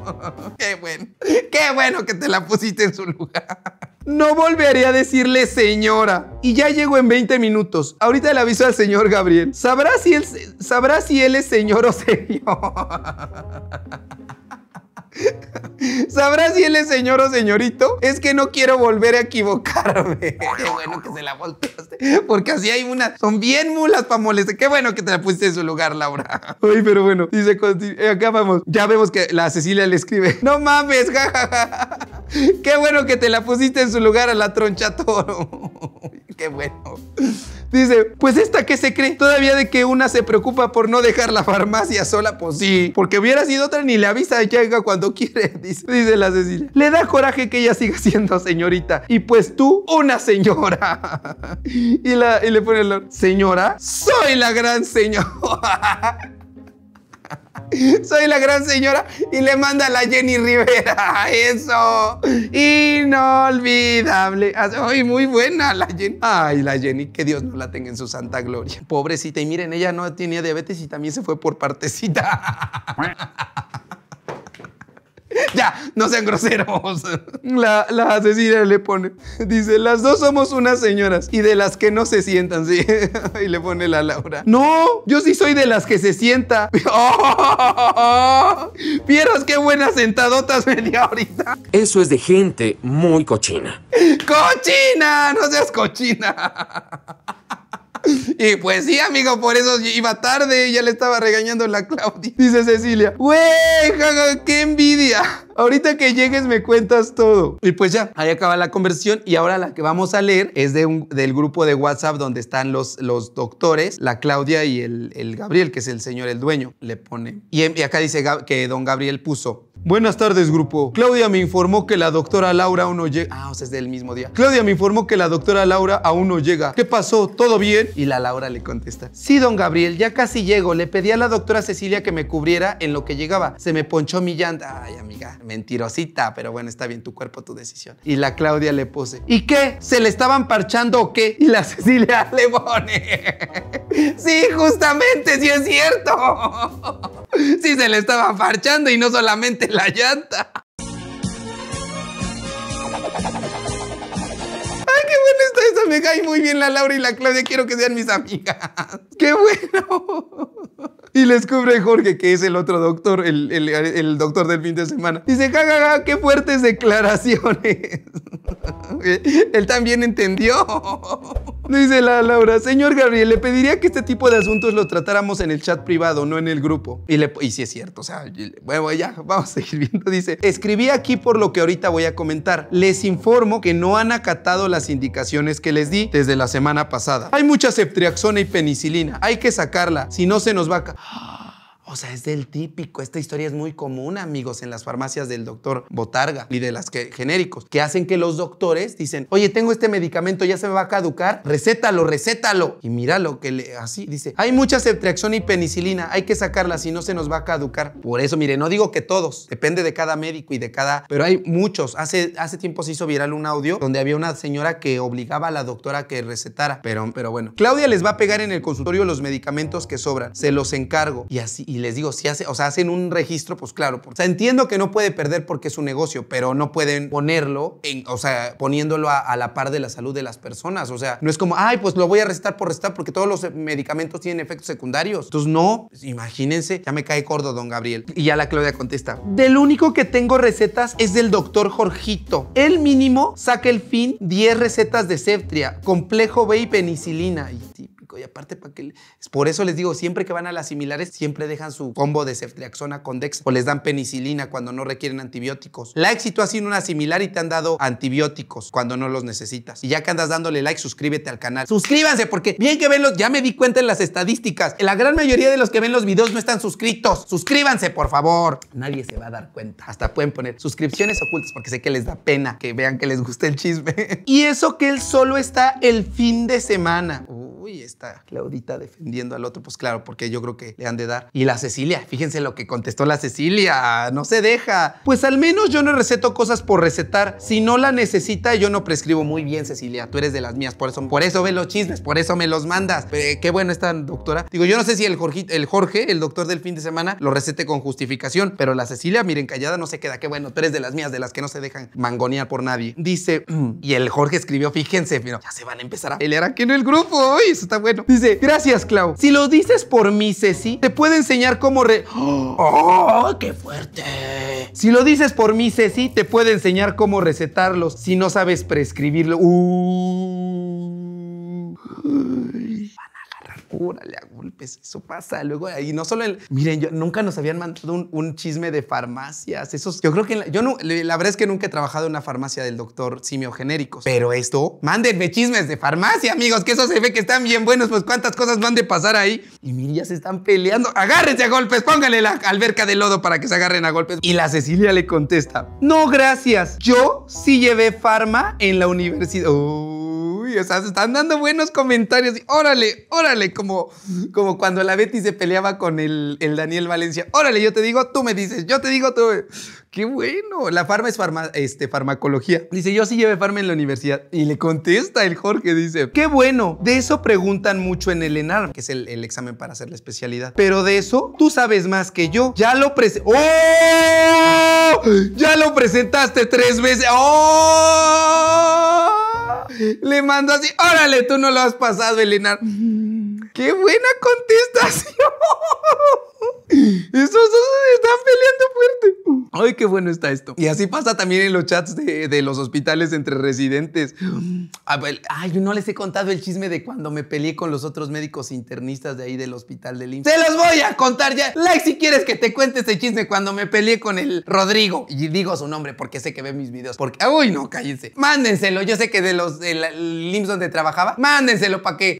Qué bueno. Qué bueno que te la pusiste en su lugar. No volveré a decirle señora. Y ya llego en 20 minutos. Ahorita le aviso al señor Gabriel. ¿Sabrá si él, sabrá si él es señor o señor? ¿Sabrá si él es señor o señorito? Es que no quiero volver a equivocarme. Qué bueno que se la volteaste. Porque así hay unas. Son bien mulas para molestar. Qué bueno que te la pusiste en su lugar, Laura. Ay, pero bueno. Dice, eh, acá vamos. Ya vemos que la Cecilia le escribe. No mames, Qué bueno que te la pusiste en su lugar a la troncha toro. Qué bueno. Dice, pues esta que se cree todavía de que una se preocupa por no dejar la farmacia sola, pues sí. Porque hubiera sido otra ni le avisa de llega cuando Quiere dice, la Cecilia. Le da coraje que ella siga siendo señorita. Y pues tú, una señora. y, la, y le pone el señora, soy la gran señora. Soy la gran señora y le manda a la Jenny Rivera. Eso. Inolvidable. Ay, muy buena la Jenny. Ay, la Jenny, que Dios no la tenga en su santa gloria. Pobrecita. Y miren, ella no tenía diabetes y también se fue por partecita. Ya, no sean groseros. La, la, asesina le pone, dice, las dos somos unas señoras y de las que no se sientan, sí. Y le pone la Laura. No, yo sí soy de las que se sienta. Vieras qué buenas sentadotas me ahorita. Eso es de gente muy cochina. ¡Cochina! No seas cochina. Y pues sí, amigo, por eso iba tarde, ya le estaba regañando la Claudia. Dice Cecilia, güey, qué envidia. Ahorita que llegues me cuentas todo. Y pues ya, ahí acaba la conversión y ahora la que vamos a leer es de del grupo de WhatsApp donde están los, los doctores, la Claudia y el, el Gabriel, que es el señor, el dueño, le pone. y acá dice que don Gabriel puso, Buenas tardes, grupo. Claudia me informó que la doctora Laura aún no llega. Ah, o sea, es del mismo día. Claudia me informó que la doctora Laura aún no llega. ¿Qué pasó? ¿Todo bien? Y la Laura le contesta. Sí, don Gabriel, ya casi llego. Le pedí a la doctora Cecilia que me cubriera en lo que llegaba. Se me ponchó mi llanta. Ay, amiga, mentirosita, pero bueno, está bien tu cuerpo, tu decisión. Y la Claudia le pose. ¿Y qué? ¿Se le estaban parchando o qué? Y la Cecilia le pone. sí, justamente, sí es cierto. Sí se le estaba farchando y no solamente la llanta. Estas me cae muy bien la Laura y la Claudia, quiero que sean mis amigas. ¡Qué bueno! Y les cubre Jorge, que es el otro doctor, el, el, doctor del fin de semana. Dice, qué fuertes declaraciones. Él también entendió. Dice la Laura, señor Gabriel, le pediría que este tipo de asuntos lo tratáramos en el chat privado, no en el grupo. Y, le, y si es cierto, o sea, bueno, ya, vamos a seguir viendo. Dice, escribí aquí por lo que ahorita voy a comentar. Les informo que no han acatado las indicaciones que les di desde la semana pasada. Hay mucha ceftriaxona y penicilina, hay que sacarla, si no se nos va a... O sea, es del típico. Esta historia es muy común, amigos, en las farmacias del doctor Botarga y de las que, genéricos, que hacen que los doctores dicen, oye, tengo este medicamento, ya se me va a caducar, recétalo, recétalo. Y mira lo que le, así dice, hay mucha ceftriaxona y penicilina, hay que sacarla, si no se nos va a caducar. Por eso, mire, no digo que todos, depende de cada médico y de cada, pero hay muchos. Hace, hace tiempo se hizo viral un audio donde había una señora que obligaba a la doctora a que recetara, pero, pero bueno. Claudia les va a pegar en el consultorio los medicamentos que sobran, se los encargo y así les digo, si hace, o sea, hacen un registro, pues claro. o sea, entiendo que no puede perder porque es un negocio, pero no pueden ponerlo, en, o sea, poniéndolo a, la par de la salud de las personas. O sea, no es como, ay, pues lo voy a recetar por recetar porque todos los medicamentos tienen efectos secundarios. Entonces, no, pues, imagínense, ya me cae gordo, don Gabriel. Y ya la Claudia contesta, del único que tengo recetas es del doctor Jorgito. El mínimo saca el fin 10 recetas de Ceftria, complejo B y penicilina. Y, y aparte para que... Por eso les digo, siempre que van a las similares, siempre dejan su combo de ceftriaxona con Dex o les dan penicilina cuando no requieren antibióticos. Like si tú has sido una similar y te han dado antibióticos cuando no los necesitas. Y ya que andas dándole like, suscríbete al canal. Suscríbanse porque bien que ven los... Ya me di cuenta en las estadísticas. La gran mayoría de los que ven los videos no están suscritos. Suscríbanse, por favor. Nadie se va a dar cuenta. Hasta pueden poner suscripciones ocultas porque sé que les da pena que vean que les gusta el chisme. y eso que él solo está el fin de semana. Uy, está Claudita defendiendo al otro, pues claro, porque yo creo que le han de dar. Y la Cecilia, fíjense lo que contestó la Cecilia, no se deja. Pues al menos yo no receto cosas por recetar. Si no la necesita, yo no prescribo muy bien, Cecilia. Tú eres de las mías, por eso, por eso ve los chismes, por eso me los mandas. Eh, qué bueno esta doctora. Digo, yo no sé si el, Jorge, el doctor del fin de semana, lo recete con justificación, pero la Cecilia, miren, callada no se queda. Qué bueno, tú eres de las mías, de las que no se dejan mangonear por nadie. Dice, y el Jorge escribió, fíjense, ya se van a empezar a pelear aquí en el grupo. eso está bueno. Dice, gracias, Clau. Si lo dices por mí, Ceci, te puedo enseñar cómo re... ¡Oh, qué fuerte! Si lo dices por mí, Ceci, te puedo enseñar cómo recetarlos si no sabes prescribirlo. ¡Uh! a golpes, eso pasa. Luego, ahí no solo el, miren, yo nunca nos habían mandado un, chisme de farmacias, esos, yo creo que, yo no, la verdad es que nunca he trabajado en una farmacia del doctor simio genéricos, pero esto, mándenme chismes de farmacia, amigos, que eso se ve que están bien buenos, pues cuántas cosas van de pasar ahí. Y miren, ya se están peleando, agárrense a golpes, pónganle la alberca de lodo para que se agarren a golpes. Y la Cecilia le contesta, no, gracias, yo sí llevé farma en la universidad o sea, se están dando buenos comentarios. órale, órale, como, como cuando la Betty se peleaba con el, Daniel Valencia. Órale, yo te digo, tú me dices, yo te digo, tú. Qué bueno. La farma es este, farmacología. Dice, yo sí lleve farma en la universidad. Y le contesta el Jorge, dice, qué bueno. De eso preguntan mucho en el Enarm, que es el, examen para hacer la especialidad. Pero de eso tú sabes más que yo. Ya lo ¡Oh! Ya lo presentaste tres veces. ¡Oh! Le mando así, órale, tú no lo has pasado, Elinar. ¡Qué buena contestación! Estos dos están peleando fuerte. Ay, qué bueno está esto. Y así pasa también en los chats de, de los hospitales entre residentes. Ah, pues, ay, yo no les he contado el chisme de cuando me peleé con los otros médicos internistas de ahí del hospital del Lims. ¡Se los voy a contar ya! Like si quieres que te cuente ese chisme cuando me peleé con el Rodrigo. Y digo su nombre porque sé que ve mis videos. Porque, uy, no, cállense. Mándenselo. Yo sé que de los del donde trabajaba, mándenselo para que,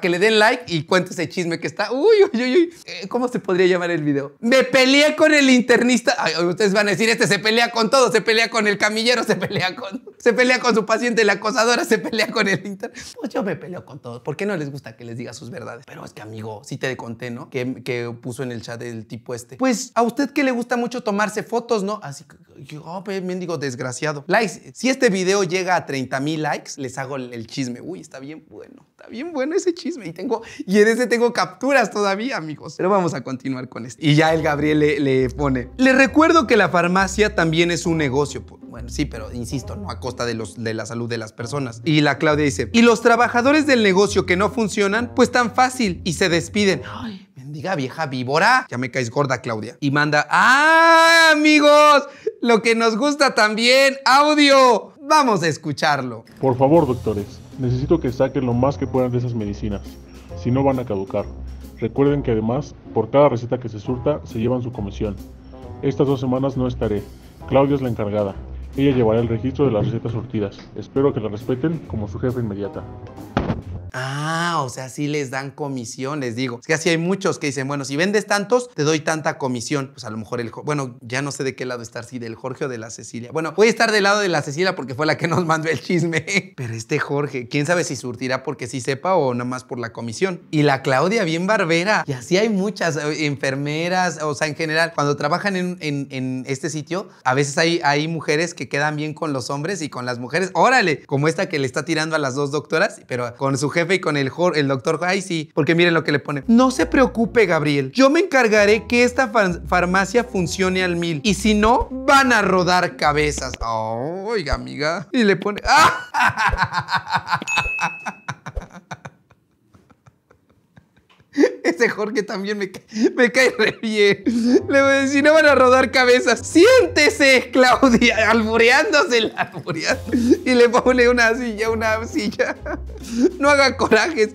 que le den like y cuente ese chisme que está. Uy, uy, uy, uy. Eh, ¿Cómo se podría llamar el el video. Me peleé con el internista. ustedes van a decir, este se pelea con todo, se pelea con el camillero, se pelea con, se pelea con su paciente, la acosadora, se pelea con el internista. Pues yo me peleo con todos. ¿Por qué no les gusta que les diga sus verdades? Pero es que, amigo, si te conté, ¿no? Que, que puso en el chat el tipo este. Pues a usted que le gusta mucho tomarse fotos, ¿no? Así que yo, oh, pues, digo, desgraciado. Likes. Si este video llega a 30 mil likes, les hago el chisme. Uy, está bien bueno bien bueno ese chisme. Y tengo, y en ese tengo capturas todavía, amigos. Pero vamos a continuar con esto. Y ya el Gabriel le, le pone. Le recuerdo que la farmacia también es un negocio. Bueno, sí, pero insisto, no a costa de, los, de la salud de las personas. Y la Claudia dice, y los trabajadores del negocio que no funcionan, pues tan fácil y se despiden. Ay, bendiga vieja víbora. Ya me caes gorda, Claudia. Y manda, ¡ah, amigos! Lo que nos gusta también, audio. Vamos a escucharlo. Por favor, doctores. Necesito que saquen lo más que puedan de esas medicinas, si no van a caducar. Recuerden que además, por cada receta que se surta, se llevan su comisión. Estas dos semanas no estaré. Claudia es la encargada. Ella llevará el registro de las recetas surtidas. Espero que la respeten como su jefa inmediata. Ah, o sea, sí les dan comisión, les digo. Es que así hay muchos que dicen, bueno, si vendes tantos, te doy tanta comisión. Pues a lo mejor el, bueno, ya no sé de qué lado estar, si del Jorge o de la Cecilia. Bueno, voy a estar del lado de la Cecilia porque fue la que nos mandó el chisme. Pero este Jorge, quién sabe si surtirá porque sí sepa o nada más por la comisión. Y la Claudia, bien barbera. Y así hay muchas eh, enfermeras, o sea, en general, cuando trabajan en, este sitio, a veces hay, hay mujeres que quedan bien con los hombres y con las mujeres. Órale, como esta que le está tirando a las dos doctoras, pero con su jefe y con el, doctor. Ay, sí, porque miren lo que le pone. No se preocupe, Gabriel. Yo me encargaré que esta farmacia funcione al mil. Y si no, van a rodar cabezas. Oh, oiga, amiga. Y le pone... ¡ah! Ese Jorge también me, cae re bien. Le voy a decir, no van a rodar cabezas. Siéntese, Claudia, albureándose, albureando. Y le pone una silla, una silla. No haga corajes.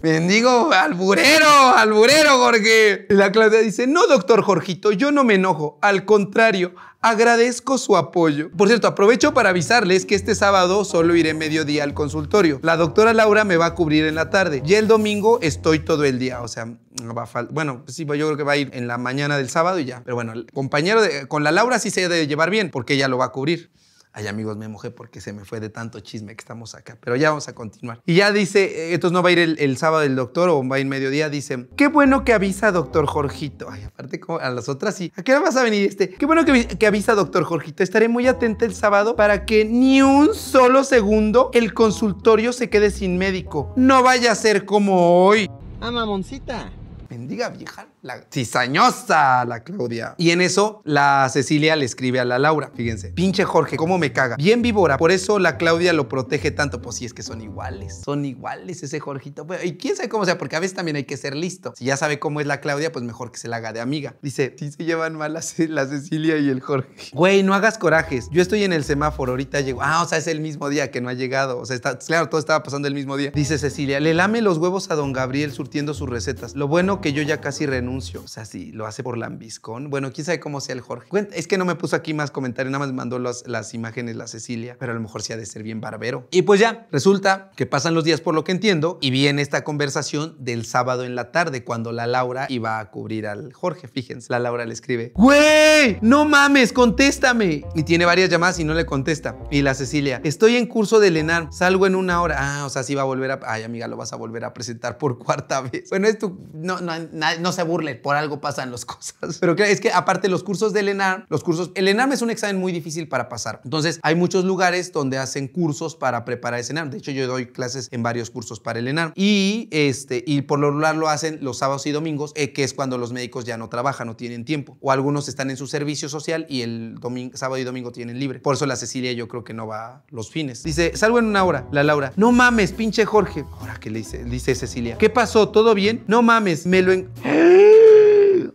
Bendigo, alburero, alburero, Jorge. La Claudia dice, no, doctor Jorgito, yo no me enojo. Al contrario, Agradezco su apoyo. Por cierto, aprovecho para avisarles que este sábado solo iré mediodía al consultorio. La doctora Laura me va a cubrir en la tarde y el domingo estoy todo el día. O sea, no va a faltar. Bueno, sí, pues, yo creo que va a ir en la mañana del sábado y ya. Pero bueno, el compañero con la Laura sí se debe llevar bien porque ella lo va a cubrir. Ay, amigos, me mojé porque se me fue de tanto chisme que estamos acá. Pero ya vamos a continuar. Y ya dice, eh, entonces no va a ir el, sábado el doctor o va a ir mediodía. Dice, qué bueno que avisa doctor Jorgito. Ay, aparte como a las otras sí. ¿A qué hora vas a venir este? Qué bueno que, que avisa doctor Jorgito. Estaré muy atenta el sábado para que ni un solo segundo el consultorio se quede sin médico. No vaya a ser como hoy. Ah, mamoncita. Bendiga vieja la tizañosa, la Claudia. Y en eso la Cecilia le escribe a la Laura, fíjense, pinche Jorge, cómo me caga. Bien víbora, por eso la Claudia lo protege tanto. Pues sí, es que son iguales, son iguales ese Jorgito. y quién sabe cómo sea, porque a veces también hay que ser listo. Si ya sabe cómo es la Claudia, pues mejor que se la haga de amiga. Dice, sí se llevan mal la, la Cecilia y el Jorge. Güey, no hagas corajes. Yo estoy en el semáforo, ahorita llego. Ah, o sea, es el mismo día que no ha llegado. O sea, está, claro, todo estaba pasando el mismo día. Dice Cecilia, le lame los huevos a don Gabriel surtiendo sus recetas. Lo bueno que yo ya casi renuncio o sea, si lo hace por lambiscón. Bueno, quién sabe cómo sea el Jorge. Es que no me puso aquí más comentarios, nada más mandó las, imágenes la Cecilia, pero a lo mejor sí ha de ser bien barbero. Y pues ya, resulta que pasan los días por lo que entiendo y viene esta conversación del sábado en la tarde cuando la Laura iba a cubrir al Jorge. Fíjense, la Laura le escribe, ¡Güey! ¡No mames! ¡Contéstame! Y tiene varias llamadas y no le contesta. Y la Cecilia, estoy en curso de Lenar, salgo en una hora. Ah, o sea, sí va a volver a... Ay, amiga, lo vas a volver a presentar por cuarta vez. Bueno, esto no, no, no, no se burla por algo pasan las cosas. Pero es que aparte los cursos del ENARM, los cursos, el ENARM es un examen muy difícil para pasar. Entonces hay muchos lugares donde hacen cursos para preparar ese ENARM. De hecho, yo doy clases en varios cursos para el ENARM. Y, este, y por lo regular lo hacen los sábados y domingos, eh, que es cuando los médicos ya no trabajan, no tienen tiempo. O algunos están en su servicio social y el domingo, sábado y domingo tienen libre. Por eso la Cecilia yo creo que no va los fines. Dice, salgo en una hora. La Laura, no mames, pinche Jorge. Ahora, ¿qué le dice? Dice Cecilia, ¿qué pasó? ¿Todo bien? No mames, me lo...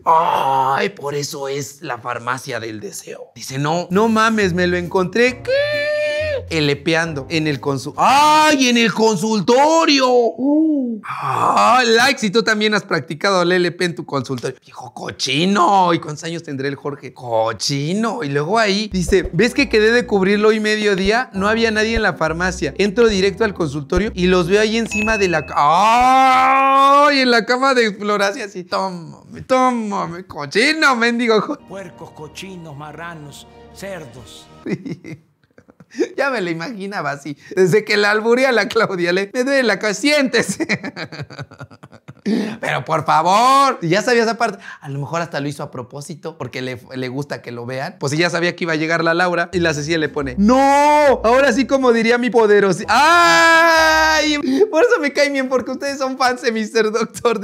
Ay, por eso es la farmacia del deseo. Dice, no, no mames, me lo encontré. ¿Qué? elepeando en el consultorio. ¡Ay, en el consultorio! ¡Uh! ¡Ah, like! Si tú también has practicado el LP en tu consultorio. ¡Hijo cochino. ¿Y cuántos años tendré el Jorge? Cochino. Y luego ahí dice, ¿ves que quedé de cubrirlo hoy mediodía? No había nadie en la farmacia. Entro directo al consultorio y los veo ahí encima de la... ¡Ay! En la cama de exploración así. Tómame, tómame, cochino, mendigo. Puercos, cochinos, marranos, cerdos. Ya me la imaginaba así. Desde que la alburía a la Claudia, le me duele la cabeza. Siéntese. Pero por favor, ya sabía esa parte, a lo mejor hasta lo hizo a propósito porque le, gusta que lo vean. Pues si ya sabía que iba a llegar la Laura y la Cecilia le pone, no, ahora sí como diría mi poderoso. ¡Ay! Por eso me cae bien, porque ustedes son fans de Mr. Doctor.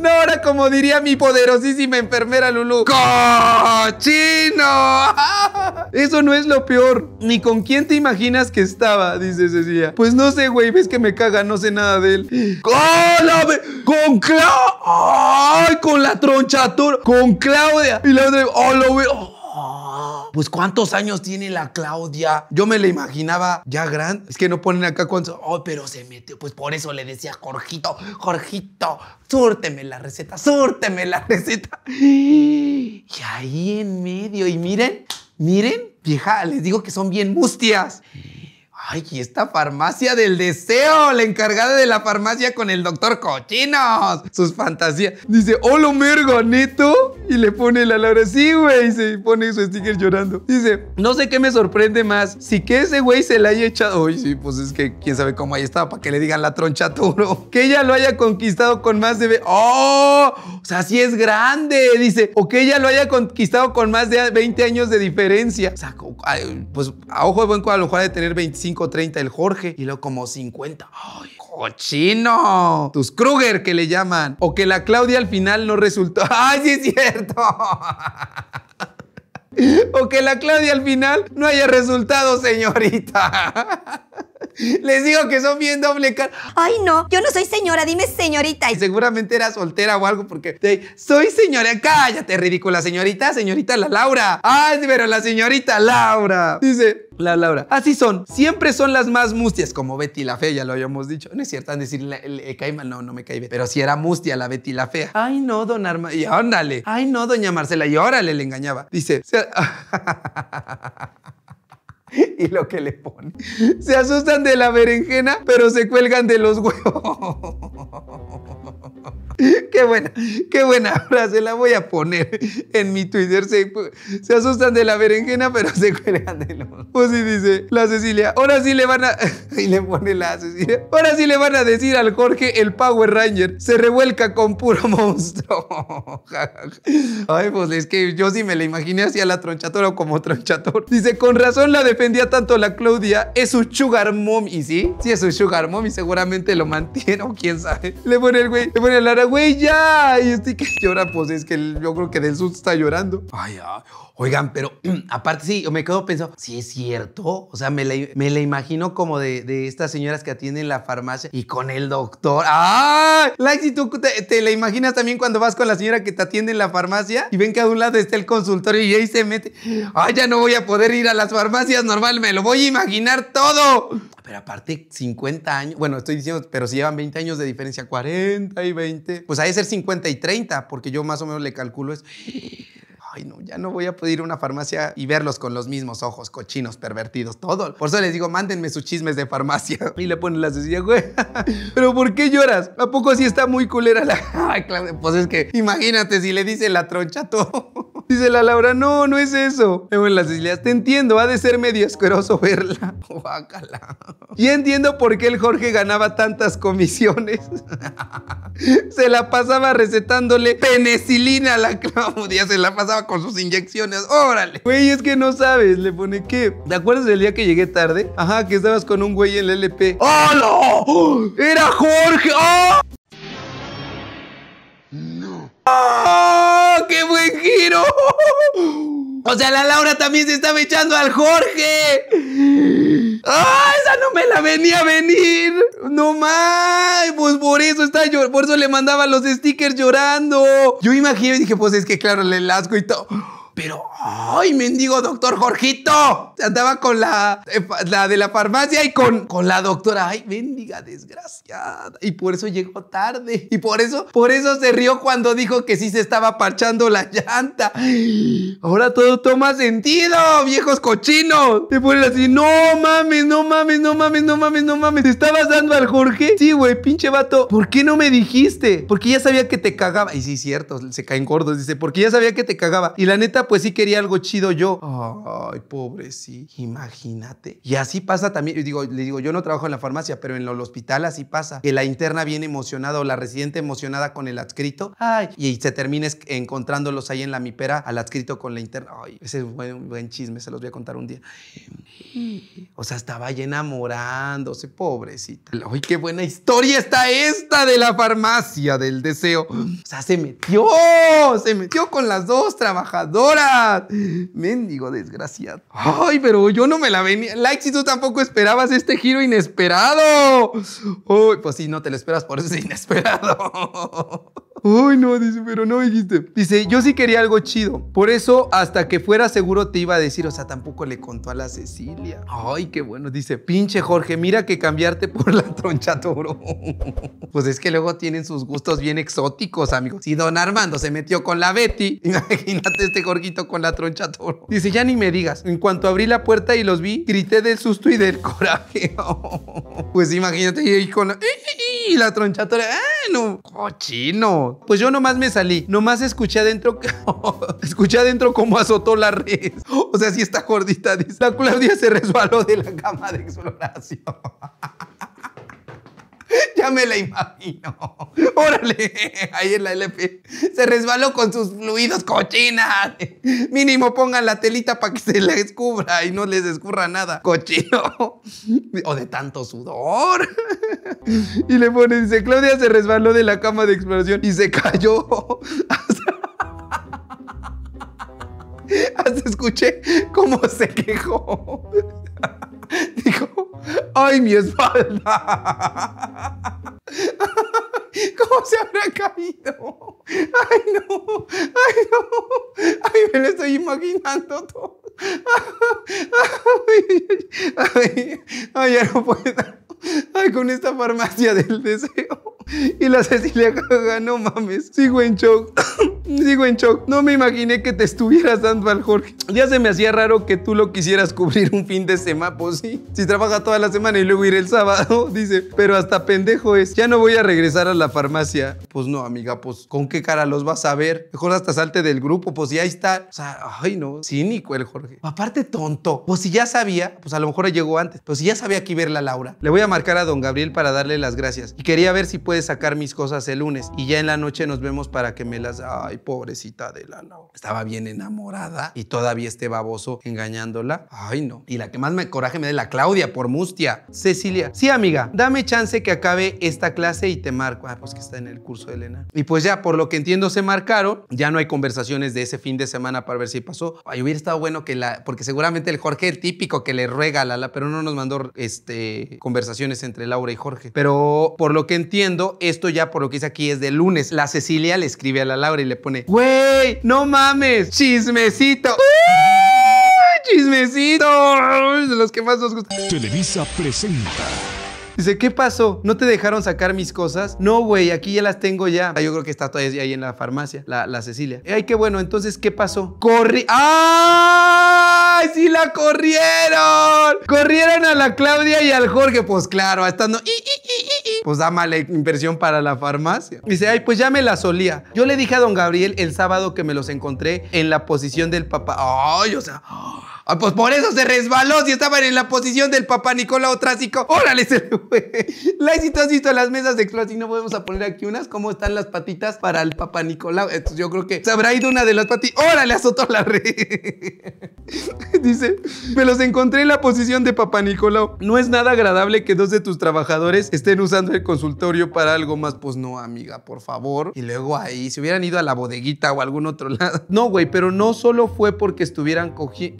No, ahora como diría mi poderosísima enfermera Lulu. ¡Cochino! Eso no es lo peor, ni con quién te imaginas que estaba? Dice Cecilia. Pues no sé, güey, ves que me caga, no sé nada de él. ¡Con Claudia! ¡Ay! Con la tronchatura. ¡Con Claudia! Y la otra, ¡oh, lo güey! ¡Oh! pues cuántos años tiene la Claudia. Yo me la imaginaba ya grande. Es que no ponen acá cuántos. Oh, pero se metió. Pues por eso le decía, Jorgito, Jorgito, súrteme la receta, súrteme la receta. Y ahí en medio. Y miren, miren. Vieja, les digo que son bien mustias. Ay, y esta farmacia del deseo, la encargada de la farmacia con el doctor Cochinos. Sus fantasías. Dice, hola, mergo, neto. Y le pone la Laura, sí, güey. Y se pone su sticker llorando. Dice, no sé qué me sorprende más. Si que ese güey se la haya echado. Ay, sí, pues es que quién sabe cómo ahí estaba para que le digan la troncha toro. Que ella lo haya conquistado con más de. ¡Oh! O sea, sí es grande. Dice, o que ella lo haya conquistado con más de 20 años de diferencia. O sea, pues a ojo de buen cuadro, a lo mejor de tener 25 o 30 el Jorge y luego como 50. ¡Ay! cochino. Tus Kruger que le llaman. O que la Claudia al final no resultó. ¡Ay, sí es cierto! o que la Claudia al final no haya resultado, señorita. Les digo que son bien doble cara. Ay, no, yo no soy señora, dime señorita. Y seguramente era soltera o algo porque soy señora. Cállate, ridícula señorita, señorita la Laura. Ay, pero la señorita Laura. Dice, la Laura. Así son. Siempre son las más mustias, como Betty la Fea, ya lo habíamos dicho. No es cierto, han de decir, No, no me cae bien. Pero si era mustia la Betty la Fea. Ay, no, don Arma. Y ándale. Ay, no, doña Marcela. Y órale, le engañaba. Dice, ah, y lo que le pone. Se asustan de la berenjena, pero se cuelgan de los huevos. Qué buena, qué buena frase, la voy a poner en mi Twitter. Se, asustan de la berenjena, pero se cuelgan de los. Pues sí dice la Cecilia, ahora sí le van a. Y le pone la Cecilia. Ahora sí le van a decir al Jorge el Power Ranger. Se revuelca con puro monstruo. Ay, pues es que yo sí me la imaginé Hacia a la O como tronchator. Dice, con razón la defensa día tanto la Claudia es su sugar mom. Y sí, sí es su sugar mom y seguramente lo mantiene o quién sabe. Le pone el güey, le pone el Lara, güey, ya. Y estoy que llora, pues es que yo creo que del susto está llorando. Ay, ay. Oigan, pero aparte sí, me quedo pensando, sí es cierto. O sea, me la, imagino como de, estas señoras que atienden la farmacia y con el doctor. ¡Ah! Like, si tú te, la imaginas también cuando vas con la señora que te atiende en la farmacia y ven que a un lado está el consultorio y ahí se mete. ¡Ay, ya no voy a poder ir a las farmacias normal! ¡Me lo voy a imaginar todo! Pero aparte, 50 años. Bueno, estoy diciendo, pero si llevan 20 años de diferencia, 40 y 20. Pues hay que ser 50 y 30, porque yo más o menos le calculo eso ay, no, ya no voy a poder ir a una farmacia y verlos con los mismos ojos, cochinos, pervertidos, todo. Por eso les digo, mándenme sus chismes de farmacia. Y le ponen la sencilla, güey. Pero ¿por qué lloras? ¿A poco así está muy culera la... pues es que imagínate si le dice la troncha todo. Dice la Laura, no, no es eso. En las Cecilia, te entiendo, ha de ser medio asqueroso verla. Oh, bácala. Y entiendo por qué el Jorge ganaba tantas comisiones. Se la pasaba recetándole penicilina a la Claudia, se la pasaba con sus inyecciones. Órale. Güey, es que no sabes. Le pone que. ¿Te acuerdas del día que llegué tarde? Ajá, que estabas con un güey en el LP. ¡Oh, ¡Era Jorge! ¡Ah! No. ¡Ah! qué buen giro! O sea, la Laura también se estaba echando al Jorge. ¡Ah! esa no me la venía a venir. No más. Pues por eso está Por eso le mandaba los stickers llorando. Yo imaginé y dije, pues es que claro, le lasco y todo. Pero, ¡ay, mendigo doctor Jorgito! Andaba con eh, la, de la farmacia y con, con la doctora. ¡Ay, mendiga desgraciada! Y por eso llegó tarde. Y por eso, por eso se rió cuando dijo que sí se estaba parchando la llanta. Ahora todo toma sentido, viejos cochinos. Te ponen así, no mames, no mames, no mames, no mames, no mames. ¿Te estabas dando al Jorge? Sí, güey, pinche vato. ¿Por qué no me dijiste? Porque ya sabía que te cagaba. Y sí, cierto, se caen gordos. Dice, porque ya sabía que te cagaba. Y la neta, pues sí quería algo chido yo. Ay, pobre, Imagínate. Y así pasa también. Digo, le digo, yo no trabajo en la farmacia, pero en el hospital así pasa. Que la interna viene emocionada o la residente emocionada con el adscrito. Ay, y se termina encontrándolos ahí en la mipera al adscrito con la interna. Ay, ese es un buen, chisme, se los voy a contar un día. O sea, estaba ahí enamorándose, pobrecita. Ay, qué buena historia está esta de la farmacia del deseo. O sea, se metió, se metió con las dos trabajadoras Méndigo Mendigo desgraciado. Ay, pero yo no me la venía. Like, si tú tampoco esperabas este giro inesperado. Uy, pues sí, no te lo esperas, por eso inesperado. Uy, no, dice, pero no dijiste. Dice, yo sí quería algo chido. Por eso, hasta que fuera seguro te iba a decir, o sea, tampoco le contó a la Cecilia. Ay, qué bueno. Dice, pinche Jorge, mira que cambiarte por la troncha toro. pues es que luego tienen sus gustos bien exóticos, amigos. Si don Armando se metió con la Betty, imagínate este Jorgito con la troncha Dice, ya ni me digas. En cuanto abrí la puerta y los vi, grité del susto y del coraje. pues imagínate, y con la, troncha ¡Ah, no! ¡Cochino! pues yo nomás me salí, nomás escuché adentro, escuché adentro cómo azotó la red. O sea, si sí está gordita, dice, la Claudia se resbaló de la cama de exploración. Ya me la imagino. Órale, ahí en la LP. Se resbaló con sus fluidos cochinas. Mínimo pongan la telita para que se les cubra y no les escurra nada. Cochino. O de tanto sudor. Y le pone, dice, Claudia se resbaló de la cama de exploración y se cayó. Hasta escuché cómo se quejó. ¡Ay, mi espalda! ¿Cómo se habrá caído? ¡Ay, no! ¡Ay, no! ¡Ay, me lo estoy imaginando todo! ¡Ay, ay, ya no puedo! Ay, con esta farmacia del deseo. Y la Cecilia Caga, no mames, sigo en shock. Digo en shock, no me imaginé que te estuvieras dando al Jorge. Ya se me hacía raro que tú lo quisieras cubrir un fin de semana, pues sí. Si trabaja toda la semana y luego ir el sábado, dice, pero hasta pendejo es. Ya no voy a regresar a la farmacia. Pues no, amiga, pues con qué cara los vas a ver. Mejor hasta salte del grupo, pues ya está. O sea, ay no, cínico el Jorge. Aparte tonto, pues si ya sabía, pues a lo mejor llegó antes, pues si ya sabía que verla a Laura. Le voy a marcar a don Gabriel para darle las gracias. Y quería ver si puede sacar mis cosas el lunes. Y ya en la noche nos vemos para que me las... Ay, pobrecita de la Laura. Estaba bien enamorada y todavía este baboso engañándola. Ay, no. Y la que más me coraje me da la Claudia por mustia. Cecilia. Sí, amiga, dame chance que acabe esta clase y te marco. Ah, pues que está en el curso de Elena. Y pues ya, por lo que entiendo, se marcaron. Ya no hay conversaciones de ese fin de semana para ver si pasó. Ay, hubiera estado bueno que la. Porque seguramente el Jorge, el típico que le ruega a Lala, pero no nos mandó este, conversaciones entre Laura y Jorge. Pero por lo que entiendo, esto ya por lo que dice aquí es de lunes. La Cecilia le escribe a la Laura y le güey, no mames, chismecito. Chismecito, de los que más nos gusta. Televisa presenta. Dice, ¿qué pasó? ¿No te dejaron sacar mis cosas? No, güey, aquí ya las tengo ya. Ah, yo creo que está todavía ahí en la farmacia, la, Cecilia. Ay, qué bueno, entonces, ¿qué pasó? Corri... ¡Ay, sí la corrieron! Corrieron a la Claudia y al Jorge. Pues claro, estando... Pues da mala inversión para la farmacia. Dice, ay, pues ya me la solía. Yo le dije a don Gabriel el sábado que me los encontré en la posición del papá. ¡Ay, o sea! Ah, pues por eso se resbaló si estaban en la posición del papá Nicolau Trásico. ¡Órale! Se le has visto las mesas de exploración? no podemos a poner aquí unas. ¿Cómo están las patitas para el papá Nicolau? yo creo que se habrá ido una de las patitas. ¡Órale! Azotó la red. Dice, me los encontré en la posición de papá Nicolau. No es nada agradable que dos de tus trabajadores estén usando el consultorio para algo más. Pues no, amiga, por favor. Y luego ahí, si hubieran ido a la bodeguita o algún otro lado. No, güey, pero no solo fue porque estuvieran cogiendo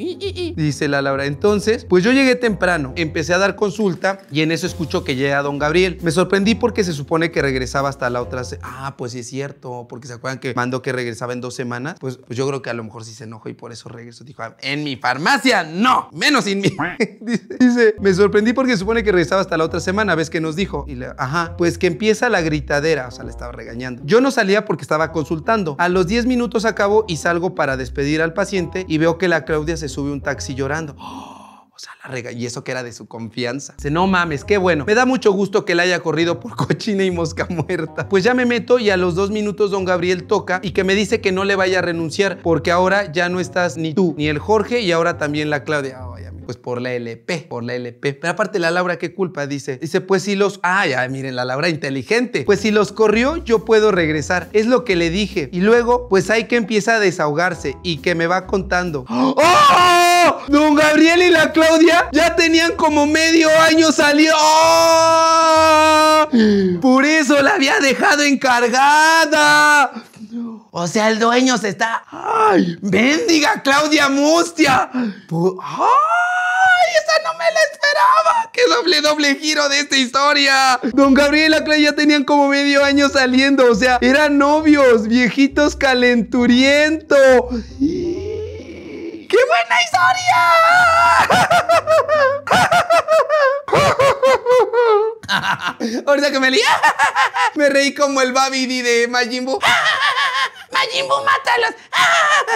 dice la Laura. Entonces, pues yo llegué temprano, empecé a dar consulta y en eso escucho que llega don Gabriel. Me sorprendí porque se supone que regresaba hasta la otra. Ah, pues sí es cierto, porque se acuerdan que mandó que regresaba en dos semanas. Pues, pues, yo creo que a lo mejor Si se enojó y por eso regresó. Dijo, en mi farmacia, no, menos en mi. dice, me sorprendí porque se supone que regresaba hasta la otra semana, ¿ves que nos dijo? Y ajá, pues que empieza la gritadera, o sea, le estaba regañando. Yo no salía porque estaba consultando. A los 10 minutos acabo y salgo para despedir al paciente y veo que la Claudia se sube un taxi llorando. Oh, o sea, la rega. Y eso que era de su confianza. Dice, no mames, qué bueno. Me da mucho gusto que la haya corrido por cochina y mosca muerta. Pues ya me meto y a los dos minutos don Gabriel toca y que me dice que no le vaya a renunciar porque ahora ya no estás ni tú ni el Jorge y ahora también la Claudia. Oh, pues por la LP, por la LP. Pero aparte la Laura, ¿qué culpa? Dice, dice, pues si los... Ah, ya, miren, la Laura inteligente. Pues si los corrió, yo puedo regresar. Es lo que le dije. Y luego, pues hay que empieza a desahogarse y que me va contando. ¡Oh! Don Gabriel y la Claudia ya tenían como medio año salido. Por eso la había dejado encargada. O sea, el dueño se está. ¡Ay! ¡Bendiga Claudia Mustia! ¡Ay! ¡Esa no me la esperaba! ¡Qué doble, doble giro de esta historia! Don Gabriel y la Claudia ya tenían como medio año saliendo. O sea, eran novios, viejitos calenturiento. ¡Qué buena historia! Ahorita que me leía, me reí como el Babidi de Majin ¡Majimbu,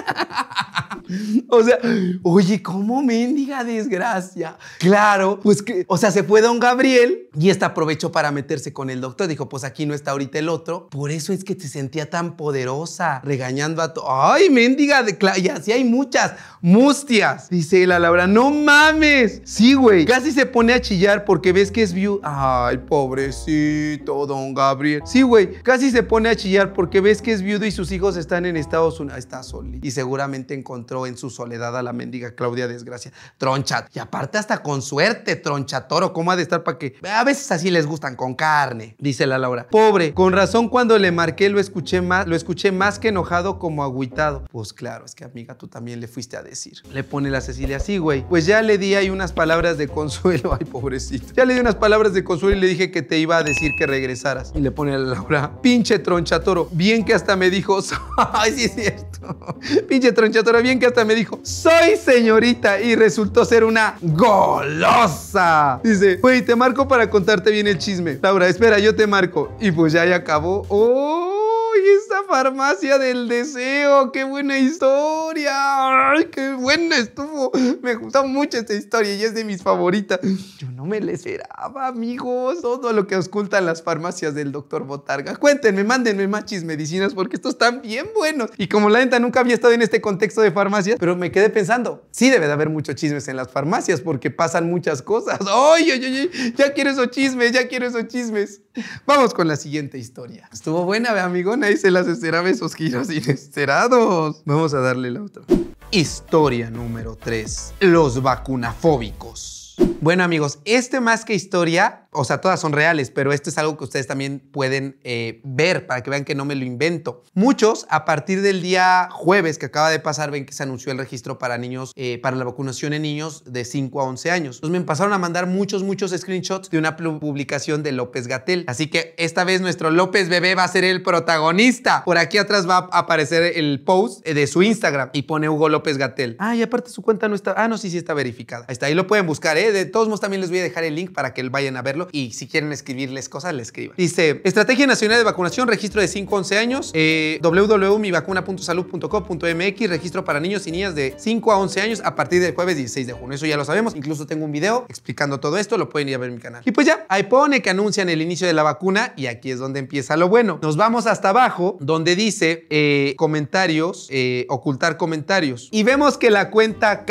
mátalos. o sea, oye, cómo mendiga desgracia. Claro, pues que, o sea, se fue don Gabriel y esta aprovechó para meterse con el doctor. Dijo, pues aquí no está ahorita el otro. Por eso es que te sentía tan poderosa, regañando a todo. ¡Ay, mendiga! De y así hay muchas. Mustias, dice la Laura. ¡No mames! Sí, güey. Casi se pone a chillar porque ves que es viudo ¡Ay, pobrecito, don Gabriel! Sí, güey. Casi se pone a chillar porque ves que es viudo y sus hijos están en Estados Unidos. Está soli. Y seguramente encontró en su soledad a la mendiga Claudia Desgracia. Tronchat Y aparte hasta con suerte, troncha toro. ¿Cómo ha de estar para que? A veces así les gustan, con carne. Dice la Laura. Pobre, con razón cuando le marqué lo escuché más, lo escuché más que enojado como agüitado. Pues claro, es que amiga, tú también le fuiste a decir. Le pone la Cecilia así, güey. Pues ya le di ahí unas palabras de consuelo. Ay, pobrecito. Ya le di unas palabras de consuelo y le dije que te iba a decir que regresaras. Y le pone a la Laura. Pinche tronchatoro Bien que hasta me dijo, Ay, sí es cierto. Pinche tronchatora, bien que hasta me dijo, soy señorita y resultó ser una golosa. Dice, güey, te marco para contarte bien el chisme. Laura, espera, yo te marco. Y pues ya, ya acabó. ¡Oh! ¡Uy, esta farmacia del deseo! ¡Qué buena historia! ¡Ay, qué buena estuvo! Me gustó mucho esta historia y es de mis favoritas. Yo no me la esperaba, amigos. Todo lo que ocultan las farmacias del doctor Botarga. Cuéntenme, mándenme más medicinas porque estos están bien buenos. Y como la neta nunca había estado en este contexto de farmacias, pero me quedé pensando, sí debe de haber muchos chismes en las farmacias porque pasan muchas cosas. ¡Ay, ay, ay! Ya quiero esos chismes, ya quiero esos chismes. Vamos con la siguiente historia. Estuvo buena, amigo. Nadie se las esperaba esos giros inesperados. Vamos a darle la otra. Historia número 3. Los vacunafóbicos. Bueno amigos, este más que historia o sea, todas son reales, pero esto es algo que ustedes también pueden eh, ver para que vean que no me lo invento. Muchos, a partir del día jueves que acaba de pasar, ven que se anunció el registro para niños, eh, para la vacunación en niños de 5 a 11 años. Entonces me empezaron a mandar muchos, muchos screenshots de una publicación de López Gatel. Así que esta vez nuestro López Bebé va a ser el protagonista. Por aquí atrás va a aparecer el post eh, de su Instagram y pone Hugo López Gatel. Ah, y aparte su cuenta no está. Ah, no, sí, sí está verificada. Ahí ahí lo pueden buscar, ¿eh? De todos modos, también les voy a dejar el link para que vayan a verlo y si quieren escribirles cosas, le escriban. Dice, Estrategia Nacional de Vacunación, registro de 5 a 11 años, eh, www.mivacuna.salud.co.mx, registro para niños y niñas de 5 a 11 años a partir del jueves 16 de junio. Eso ya lo sabemos, incluso tengo un video explicando todo esto, lo pueden ir a ver en mi canal. Y pues ya, ahí pone que anuncian el inicio de la vacuna y aquí es donde empieza lo bueno. Nos vamos hasta abajo donde dice eh, comentarios, eh, ocultar comentarios. Y vemos que la cuenta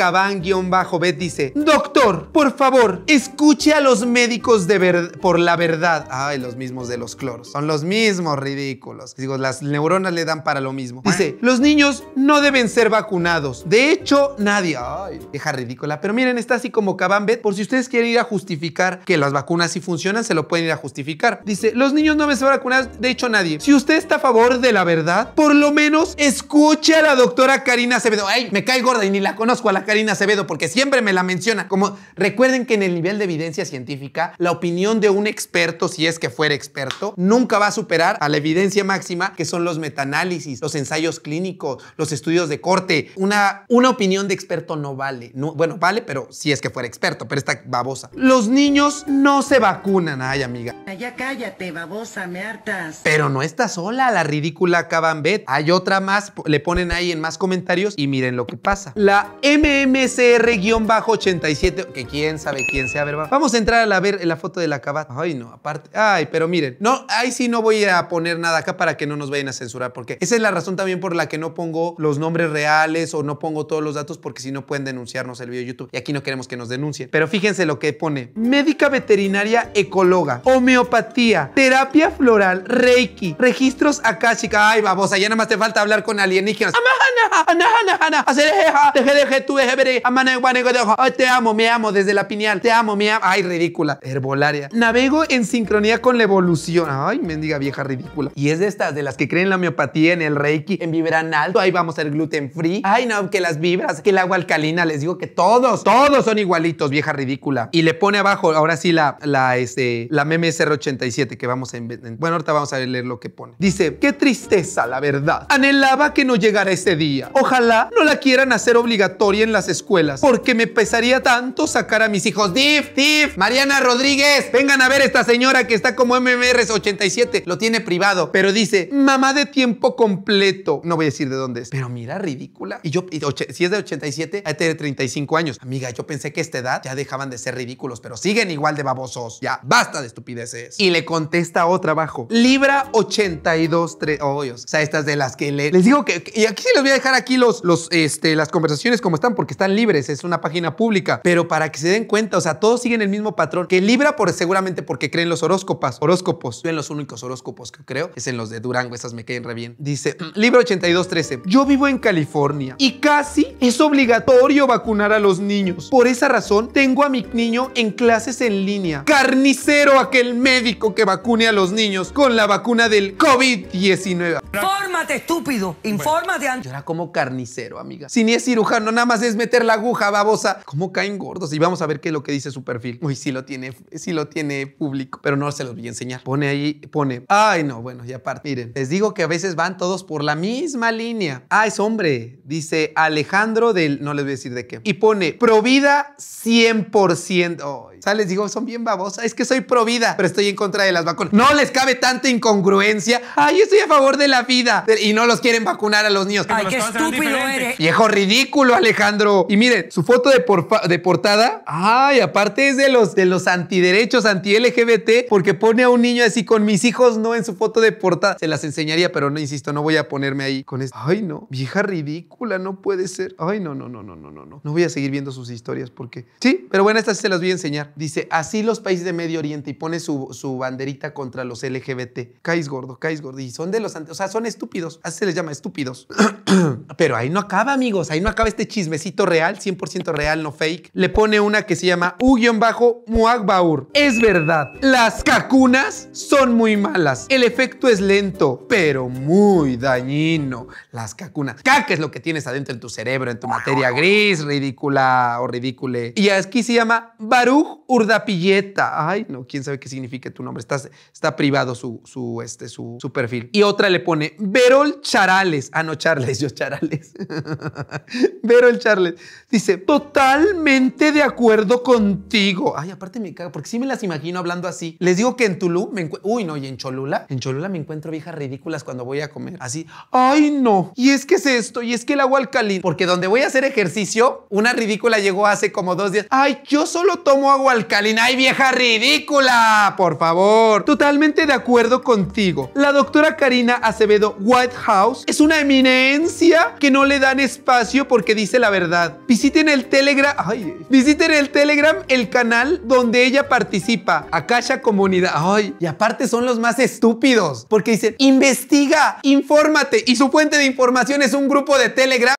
bajo bet dice, doctor, por favor, escuche a los médicos de por la verdad. Ay, los mismos de los cloros. Son los mismos ridículos. Digo, las neuronas le dan para lo mismo. Dice, los niños no deben ser vacunados. De hecho, nadie. Ay, deja ridícula. Pero miren, está así como Cabambet. Por si ustedes quieren ir a justificar que las vacunas sí funcionan, se lo pueden ir a justificar. Dice, los niños no deben ser vacunados. De hecho, nadie. Si usted está a favor de la verdad, por lo menos escuche a la doctora Karina Acevedo. Ay, me cae gorda y ni la conozco a la Karina Acevedo porque siempre me la menciona. Como recuerden que en el nivel de evidencia científica, la opinión opinión de un experto, si es que fuera experto, nunca va a superar a la evidencia máxima que son los metanálisis, los ensayos clínicos, los estudios de corte. Una, una opinión de experto no vale. bueno, vale, pero si es que fuera experto, pero está babosa. Los niños no se vacunan. Ay, amiga. Ya cállate, babosa, me hartas. Pero no está sola la ridícula Cabambet. Hay otra más, le ponen ahí en más comentarios y miren lo que pasa. La MMCR-87, que quién sabe quién sea. ¿verdad? vamos a entrar a la, ver la foto de la caba. Ay, no, aparte. Ay, pero miren, no, ahí sí no voy a poner nada acá para que no nos vayan a censurar, porque esa es la razón también por la que no pongo los nombres reales o no pongo todos los datos, porque si no pueden denunciarnos el video de YouTube. Y aquí no queremos que nos denuncien. Pero fíjense lo que pone: médica veterinaria ecóloga, homeopatía, terapia floral, reiki, registros chica. Ay, babosa, ya nada más te falta hablar con alienígenas. Te amo, me amo desde la pineal. Te amo, me amo. Ay, ridícula. Herbolar. Navego en sincronía con la evolución. Ay, mendiga vieja ridícula. Y es de estas, de las que creen la homeopatía, en el reiki, en vibrar alto. Ahí vamos a ser gluten free. Ay, no, que las vibras, que el agua alcalina. Les digo que todos, todos son igualitos, vieja ridícula. Y le pone abajo, ahora sí, la, la, este, la meme SR87 que vamos a... Bueno, ahorita vamos a leer lo que pone. Dice, qué tristeza, la verdad. Anhelaba que no llegara ese día. Ojalá no la quieran hacer obligatoria en las escuelas, porque me pesaría tanto sacar a mis hijos. Div, Div, Mariana Rodríguez, vengan a ver esta señora que está como MMR87. Lo tiene privado, pero dice, mamá de tiempo completo. No voy a decir de dónde es, pero mira, ridícula. Y yo, si es de 87, hay de 35 años. Amiga, yo pensé que a esta edad ya dejaban de ser ridículos, pero siguen igual de babosos. Ya, basta de estupideces. Y le contesta otra abajo. Libra 82, 3. O sea, estas de las que le, les digo que, Y aquí sí les voy a dejar aquí los, los, este, las conversaciones como están, porque están libres. Es una página pública. Pero para que se den cuenta, o sea, todos siguen el mismo patrón. Que Libra, por seguramente porque creen los horóscopas, horóscopos. Yo en los únicos horóscopos que creo es en los de Durango, esas me caen re bien. Dice, libro 8213, yo vivo en California y casi es obligatorio vacunar a los niños. Por esa razón, tengo a mi niño en clases en línea. Carnicero aquel médico que vacune a los niños con la vacuna del COVID-19. Fórmate, estúpido. Infórmate. de yo era como carnicero, amiga. Si ni es cirujano, nada más es meter la aguja babosa. ¿Cómo caen gordos? Y vamos a ver qué es lo que dice su perfil. Uy, sí lo tiene lo tiene público, pero no se los voy a enseñar. Pone ahí, pone, ay no, bueno, ya aparte, miren, les digo que a veces van todos por la misma línea. Ah, es hombre, dice Alejandro del, no les voy a decir de qué. Y pone, provida 100%. Oh, o les digo, son bien babosas. Es que soy pro vida, pero estoy en contra de las vacunas. No les cabe tanta incongruencia. Ay, yo estoy a favor de la vida. Y no los quieren vacunar a los niños. Ay, qué estúpido eres. Viejo ridículo, Alejandro. Y miren, su foto de, de portada. Ay, aparte es de los, de los antiderechos, anti-LGBT, porque pone a un niño así con mis hijos, no en su foto de portada. Se las enseñaría, pero no, insisto, no voy a ponerme ahí con esto. Ay, no. Vieja ridícula, no puede ser. Ay, no, no, no, no, no, no, no. No voy a seguir viendo sus historias porque... Sí, pero bueno, estas sí se las voy a enseñar dice, así los países de Medio Oriente y pone su, banderita contra los LGBT. Caes gordo, caís gordo. Y son de los, o sea, son estúpidos. Así se les llama, estúpidos. Pero ahí no acaba, amigos. Ahí no acaba este chismecito real, 100% real, no fake. Le pone una que se llama U-Muagbaur. Es verdad, las cacunas son muy malas. El efecto es lento, pero muy dañino. Las cacunas. Caca es lo que tienes adentro en tu cerebro, en tu materia gris, ridícula o ridícule. Y aquí se llama Baruch Urdapilleta. Ay, no, quién sabe qué significa tu nombre. Está, está privado su, su, este, su, perfil. Y otra le pone Verol Charales. Ah, no, Charles, yo Charales. Verol Charles. Dice, totalmente de acuerdo contigo. Ay, aparte me caga, porque sí me las imagino hablando así. Les digo que en Tulum me Uy, no, y en Cholula. En Cholula me encuentro viejas ridículas cuando voy a comer. Así, ay, no. Y es que es esto, y es que el agua alcalina. Porque donde voy a hacer ejercicio, una ridícula llegó hace como dos días. Ay, yo solo tomo agua alcalina alcalina. ¡Ay, vieja ridícula! Por favor. Totalmente de acuerdo contigo. La doctora Karina Acevedo Whitehouse es una eminencia que no le dan espacio porque dice la verdad. Visiten el Telegram. Ay, visiten el Telegram, el canal donde ella participa. Akasha Comunidad. Ay, y aparte son los más estúpidos porque dicen investiga, infórmate. Y su fuente de información es un grupo de Telegram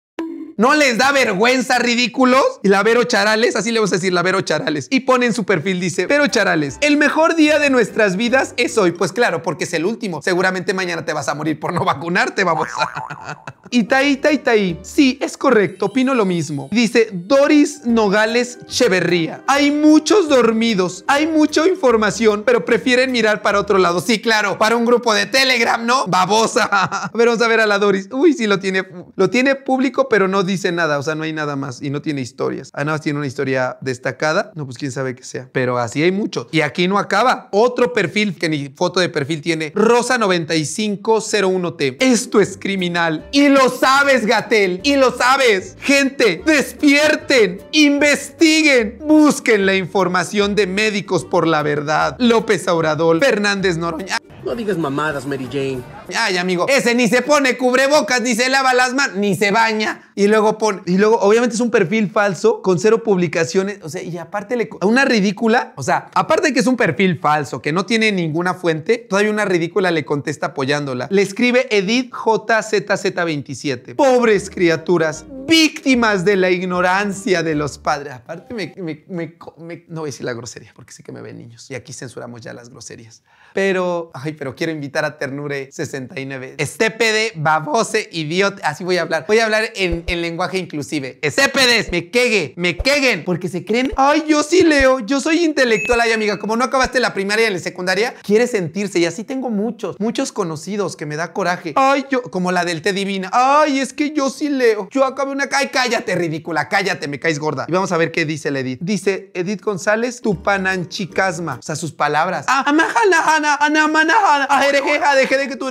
¿No les da vergüenza, ridículos? Y la Vero Charales, así le vamos a decir, la Vero Charales. Y pone en su perfil, dice, Vero Charales, el mejor día de nuestras vidas es hoy. Pues claro, porque es el último. Seguramente mañana te vas a morir por no vacunarte, babosa. y taí, taí, taí. Sí, es correcto, opino lo mismo. Dice Doris Nogales Cheverría. Hay muchos dormidos, hay mucha información, pero prefieren mirar para otro lado. Sí, claro, para un grupo de Telegram, ¿no? Babosa. ver, vamos a ver a la Doris. Uy, sí, lo tiene, lo tiene público, pero no dice nada, o sea, no hay nada más y no tiene historias. Ah, nada tiene una historia destacada. No, pues quién sabe qué sea. Pero así hay muchos. Y aquí no acaba. Otro perfil que ni foto de perfil tiene, Rosa9501T. Esto es criminal. Y lo sabes, Gatel. Y lo sabes. Gente, despierten, investiguen, busquen la información de médicos por la verdad. López Auradol, Fernández Noroña. No digas mamadas, Mary Jane. Ay, amigo, ese ni se pone cubrebocas, ni se lava las manos, ni se baña. Y luego pone. Y luego, obviamente, es un perfil falso con cero publicaciones. O sea, y aparte le. Una ridícula. O sea, aparte de que es un perfil falso, que no tiene ninguna fuente, todavía una ridícula le contesta apoyándola. Le escribe Edith JZZ27. Pobres criaturas, víctimas de la ignorancia de los padres. Aparte, me, no voy a decir la grosería, porque sé que me ven niños. Y aquí censuramos ya las groserías. Pero, ay, pero quiero invitar a Ternure 69. Estépede, babose, idiota. Así voy a hablar. Voy a hablar en, lenguaje inclusive. Estépedes, me quegue, me queguen. Porque se creen, ay, yo sí leo, yo soy intelectual. Ay, amiga, como no acabaste la primaria y la secundaria, quiere sentirse. Y así tengo muchos, muchos conocidos que me da coraje. Ay, yo, como la del té divina. Ay, es que yo sí leo. Yo acabé una... Ay, cállate, ridícula, cállate, me caes gorda. Y vamos a ver qué dice el Edith. Dice Edith González, tu pananchicasma. O sea, sus palabras. Ah, amajana, ana, ana, manajana, ajerejeja, ah, deje de que tú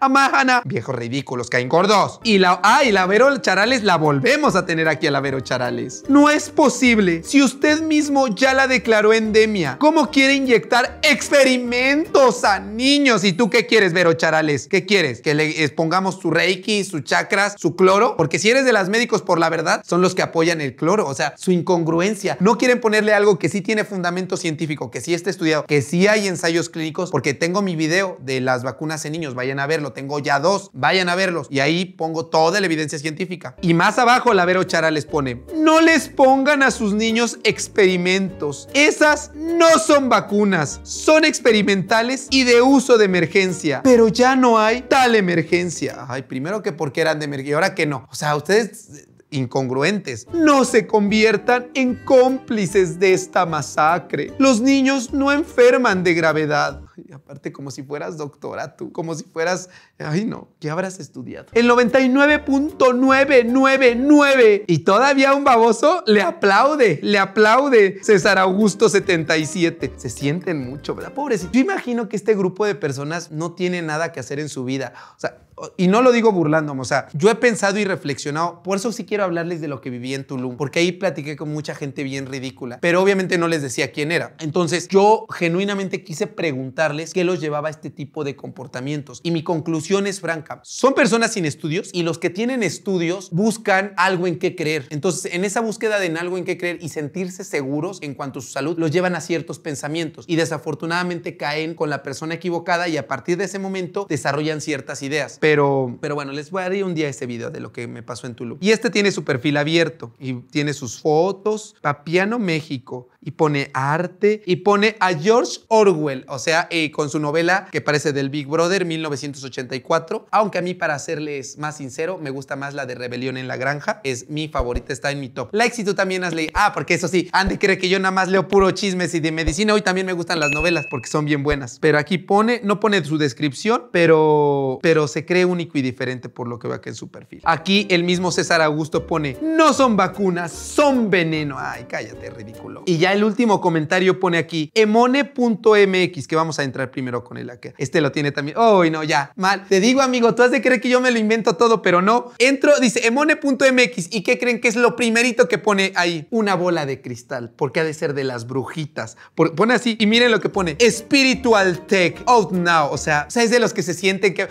amahana. Viejos ridículos, caen gordos. Y la, ah, y la Vero Charales la volvemos a tener aquí a la Vero Charales. No es posible. Si usted mismo ya la declaró endemia, ¿cómo quiere inyectar experimentos a niños? ¿Y tú qué quieres, Vero Charales? ¿Qué quieres? ¿Que le expongamos su reiki, su chakras, su cloro? Porque si eres de las médicos por la verdad, son los que apoyan el cloro. O sea, su incongruencia. No quieren ponerle algo que sí tiene fundamento científico, que sí está estudiado, que sí hay ensayos clínicos, porque tengo mi video de las vacunas en niños vayan a verlo. Tengo ya dos, vayan a verlos. Y ahí pongo toda la evidencia científica. Y más abajo la Vero Chara les pone, no les pongan a sus niños experimentos. Esas no son vacunas, son experimentales y de uso de emergencia. Pero ya no hay tal emergencia. Ay, primero que porque eran de emergencia, y ahora que no. O sea, ustedes eh, incongruentes. No se conviertan en cómplices de esta masacre. Los niños no enferman de gravedad aparte, como si fueras doctora tú, como si fueras. Ay, no, ¿qué habrás estudiado? El 99.999. Y todavía un baboso le aplaude, le aplaude César Augusto 77. Se sienten mucho, ¿verdad? Pobrecito. Yo imagino que este grupo de personas no tiene nada que hacer en su vida. O sea, y no lo digo burlándome, o sea, yo he pensado y reflexionado, por eso sí quiero hablarles de lo que viví en Tulum, porque ahí platiqué con mucha gente bien ridícula, pero obviamente no les decía quién era. Entonces, yo genuinamente quise preguntar que los llevaba este tipo de comportamientos. Y mi conclusión es franca. Son personas sin estudios y los que tienen estudios buscan algo en qué creer. Entonces, en esa búsqueda de algo en qué creer y sentirse seguros en cuanto a su salud, los llevan a ciertos pensamientos y desafortunadamente caen con la persona equivocada y a partir de ese momento desarrollan ciertas ideas. Pero, pero bueno, les voy a dar un día ese video de lo que me pasó en Tulum. Y este tiene su perfil abierto y tiene sus fotos. Papiano México y pone arte y pone a George Orwell, o sea, eh, con su novela que parece del Big Brother 1984, aunque a mí para serles más sincero, me gusta más la de Rebelión en la Granja, es mi favorita, está en mi top. La si tú también has leído, ah, porque eso sí, Andy cree que yo nada más leo puro chismes y de medicina, hoy también me gustan las novelas porque son bien buenas, pero aquí pone, no pone su descripción, pero, pero se cree único y diferente por lo que veo aquí en su perfil. Aquí el mismo César Augusto pone, no son vacunas, son veneno, ay, cállate, ridículo. Y ya el último comentario pone aquí emone.mx, que vamos a entrar primero con el acá. Este lo tiene también. oh, no, ya. Mal. Te digo, amigo, tú has de creer que yo me lo invento todo, pero no. Entro, dice emone.mx. ¿Y qué creen que es lo primerito que pone ahí? Una bola de cristal, porque ha de ser de las brujitas. pone así y miren lo que pone. Spiritual Tech Out Now. O sea, es de los que se sienten que...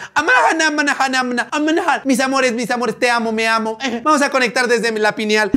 Mis amores, mis amores, te amo, me amo. Vamos a conectar desde la pineal.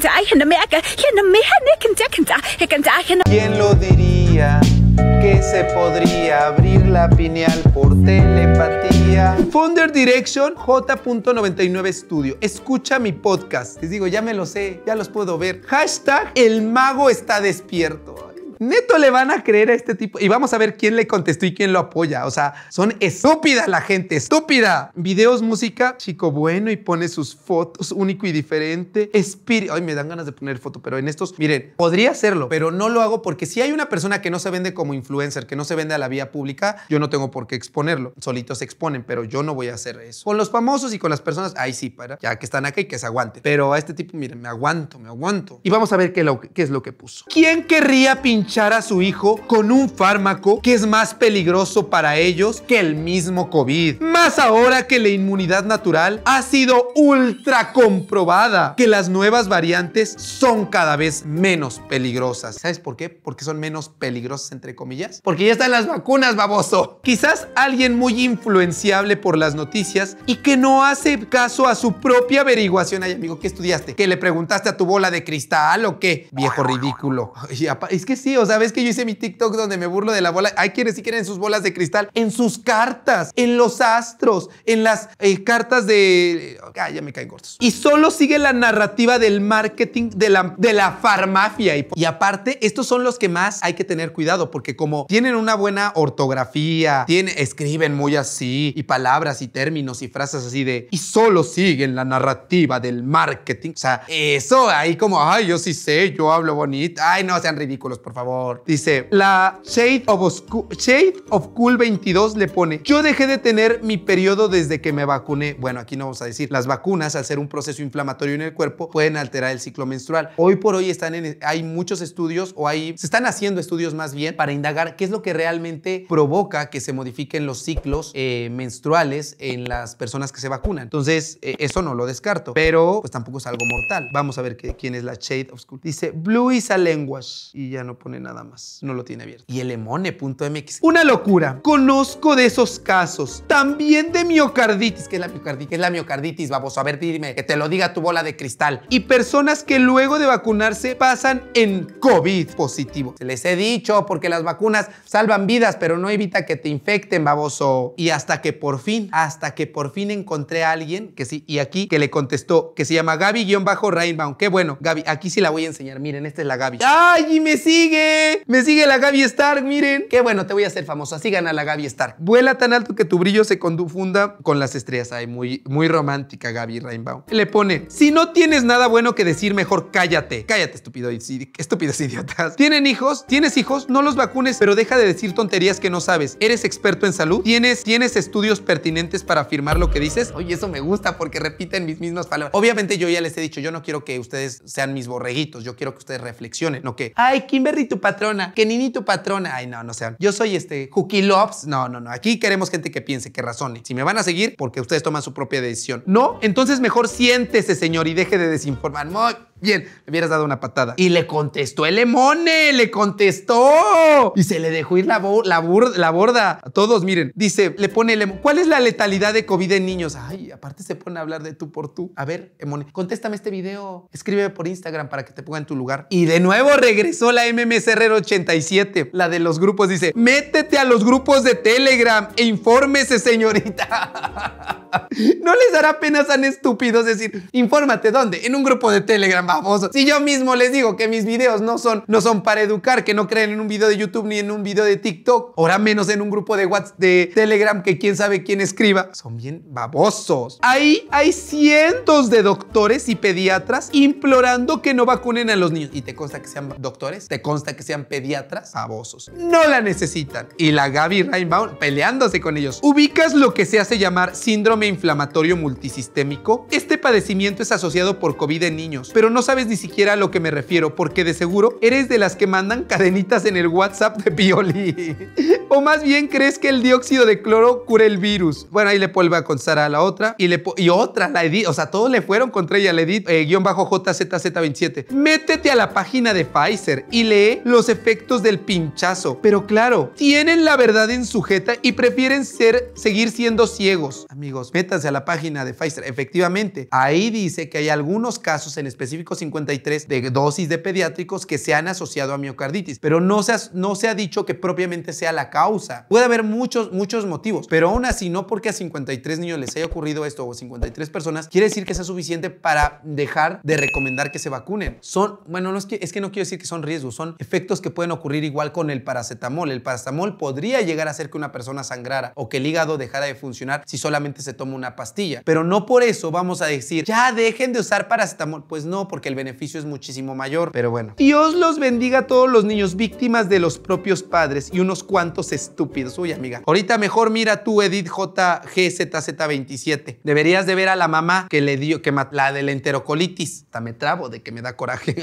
¿Quién lo diría? Que se podría abrir la pineal por telepatía. Founder Direction J.99 Studio. Escucha mi podcast. Les digo, ya me lo sé, ya los puedo ver. Hashtag el mago está despierto. Neto le van a creer a este tipo. Y vamos a ver quién le contestó y quién lo apoya. O sea, son estúpidas la gente, estúpida. Videos, música, chico bueno y pone sus fotos, único y diferente. Espíritu. Ay, me dan ganas de poner foto, pero en estos, miren, podría hacerlo, pero no lo hago porque si hay una persona que no se vende como influencer, que no se vende a la vía pública, yo no tengo por qué exponerlo. Solitos se exponen, pero yo no voy a hacer eso. Con los famosos y con las personas, ay sí, para, ya que están acá y que se aguanten, Pero a este tipo, miren, me aguanto, me aguanto. Y vamos a ver qué, qué es lo que puso. ¿Quién querría pinchar? a su hijo con un fármaco que es más peligroso para ellos que el mismo COVID. Más ahora que la inmunidad natural ha sido ultra comprobada, que las nuevas variantes son cada vez menos peligrosas. ¿Sabes por qué? Porque son menos peligrosas, entre comillas. Porque ya están las vacunas, baboso. Quizás alguien muy influenciable por las noticias y que no hace caso a su propia averiguación. Ay, amigo, ¿qué estudiaste? ¿Que le preguntaste a tu bola de cristal o qué? Viejo ridículo. es que sí, ¿Sabes o que yo hice mi TikTok donde me burlo de la bola. Hay quienes sí quieren sus bolas de cristal, en sus cartas, en los astros, en las eh, cartas de... Ah, ya me caen gordos. Y solo sigue la narrativa del marketing de la, de la farmacia Y, aparte, estos son los que más hay que tener cuidado porque como tienen una buena ortografía, escriben muy así y palabras y términos y frases así de... Y solo siguen la narrativa del marketing. O sea, eso ahí como, ay, yo sí sé, yo hablo bonito. Ay, no sean ridículos, por favor. Dice, la Shade of, Shade of Cool 22 le pone, yo dejé de tener mi periodo desde que me vacuné. Bueno, aquí no vamos a decir, las vacunas al ser un proceso inflamatorio en el cuerpo pueden alterar el ciclo menstrual. Hoy por hoy están en, hay muchos estudios o hay, se están haciendo estudios más bien para indagar qué es lo que realmente provoca que se modifiquen los ciclos eh, menstruales en las personas que se vacunan. Entonces, eh, eso no lo descarto, pero pues tampoco es algo mortal. Vamos a ver quién es la Shade of School. Dice, Blue is a language. Y ya no pone nada más, no lo tiene abierto. Y el emone.mx. Una locura. Conozco de esos casos. También de miocarditis. ¿Qué es la miocarditis? ¿Qué es la miocarditis? Vamos a ver, dime, que te lo diga tu bola de cristal. Y personas que luego de vacunarse pasan en COVID positivo. Se les he dicho porque las vacunas salvan vidas, pero no evita que te infecten, baboso. Y hasta que por fin, hasta que por fin encontré a alguien que sí, y aquí que le contestó, que se llama Gaby-Rainbow. Qué bueno, Gaby, aquí sí la voy a enseñar. Miren, esta es la Gaby. ¡Ay, y me sigue! Me sigue la Gaby Stark, miren. Qué bueno, te voy a hacer famosa. Sigan a la Gaby Stark. Vuela tan alto que tu brillo se confunda con las estrellas. Ay, muy, muy romántica Gaby Rainbow. Le pone, si no tienes nada bueno que decir, mejor cállate. Cállate, estúpido, estúpidos idiotas. ¿Tienen hijos? ¿Tienes hijos? No los vacunes, pero deja de decir tonterías que no sabes. ¿Eres experto en salud? ¿Tienes, tienes estudios pertinentes para afirmar lo que dices? Oye, eso me gusta porque repiten mis mismas palabras. Obviamente yo ya les he dicho, yo no quiero que ustedes sean mis borreguitos. Yo quiero que ustedes reflexionen, no que, ay, Kimberly, patrona, que ni tu patrona. Ay, no, no sean. Yo soy este Juki Loves. No, no, no. Aquí queremos gente que piense, que razone. Si me van a seguir, porque ustedes toman su propia decisión. No, entonces mejor siéntese, señor, y deje de desinformar. Bien, le hubieras dado una patada. Y le contestó el Emone, le contestó. Y se le dejó ir la, borda. A todos, miren, dice, le pone el ¿Cuál es la letalidad de COVID en niños? Ay, aparte se pone a hablar de tú por tú. A ver, emone, contéstame este video. Escríbeme por Instagram para que te ponga en tu lugar. Y de nuevo regresó la MMCR 87, la de los grupos. Dice, métete a los grupos de Telegram e infórmese, señorita. ¿No les dará pena tan estúpidos decir, infórmate dónde? En un grupo de Telegram babosos. Si yo mismo les digo que mis videos no son, no son para educar, que no creen en un video de YouTube ni en un video de TikTok, ahora menos en un grupo de WhatsApp, de Telegram, que quién sabe quién escriba, son bien babosos. Ahí hay cientos de doctores y pediatras implorando que no vacunen a los niños. ¿Y te consta que sean doctores? ¿Te consta que sean pediatras? Babosos. No la necesitan. Y la Gaby Rainbow peleándose con ellos. ¿Ubicas lo que se hace llamar síndrome inflamatorio multisistémico? Este padecimiento es asociado por COVID en niños, pero no no sabes ni siquiera a lo que me refiero, porque de seguro eres de las que mandan cadenitas en el WhatsApp de Pioli. o más bien crees que el dióxido de cloro cura el virus. Bueno, ahí le vuelve a contestar a la otra y, le y otra, la Edith. O sea, todos le fueron contra ella, la Edith, eh, guión bajo JZZ27. Métete a la página de Pfizer y lee los efectos del pinchazo. Pero claro, tienen la verdad en sujeta y prefieren ser, seguir siendo ciegos. Amigos, métanse a la página de Pfizer. Efectivamente, ahí dice que hay algunos casos en específico 53 de dosis de pediátricos que se han asociado a miocarditis, pero no se ha, no se ha dicho que propiamente sea la causa. Puede haber muchos, muchos motivos, pero aún así, no porque a 53 niños les haya ocurrido esto o 53 personas, quiere decir que sea suficiente para dejar de recomendar que se vacunen. Son, bueno, no es, que, es que no quiero decir que son riesgos, son efectos que pueden ocurrir igual con el paracetamol. El paracetamol podría llegar a hacer que una persona sangrara o que el hígado dejara de funcionar si solamente se toma una pastilla, pero no por eso vamos a decir, ya dejen de usar paracetamol. Pues no, porque porque el beneficio es muchísimo mayor. Pero bueno, Dios los bendiga a todos los niños víctimas de los propios padres y unos cuantos estúpidos. Uy, amiga, ahorita mejor mira tú, Edith JGZZ27. Deberías de ver a la mamá que le dio, que la de la enterocolitis. Está me trabo de que me da coraje.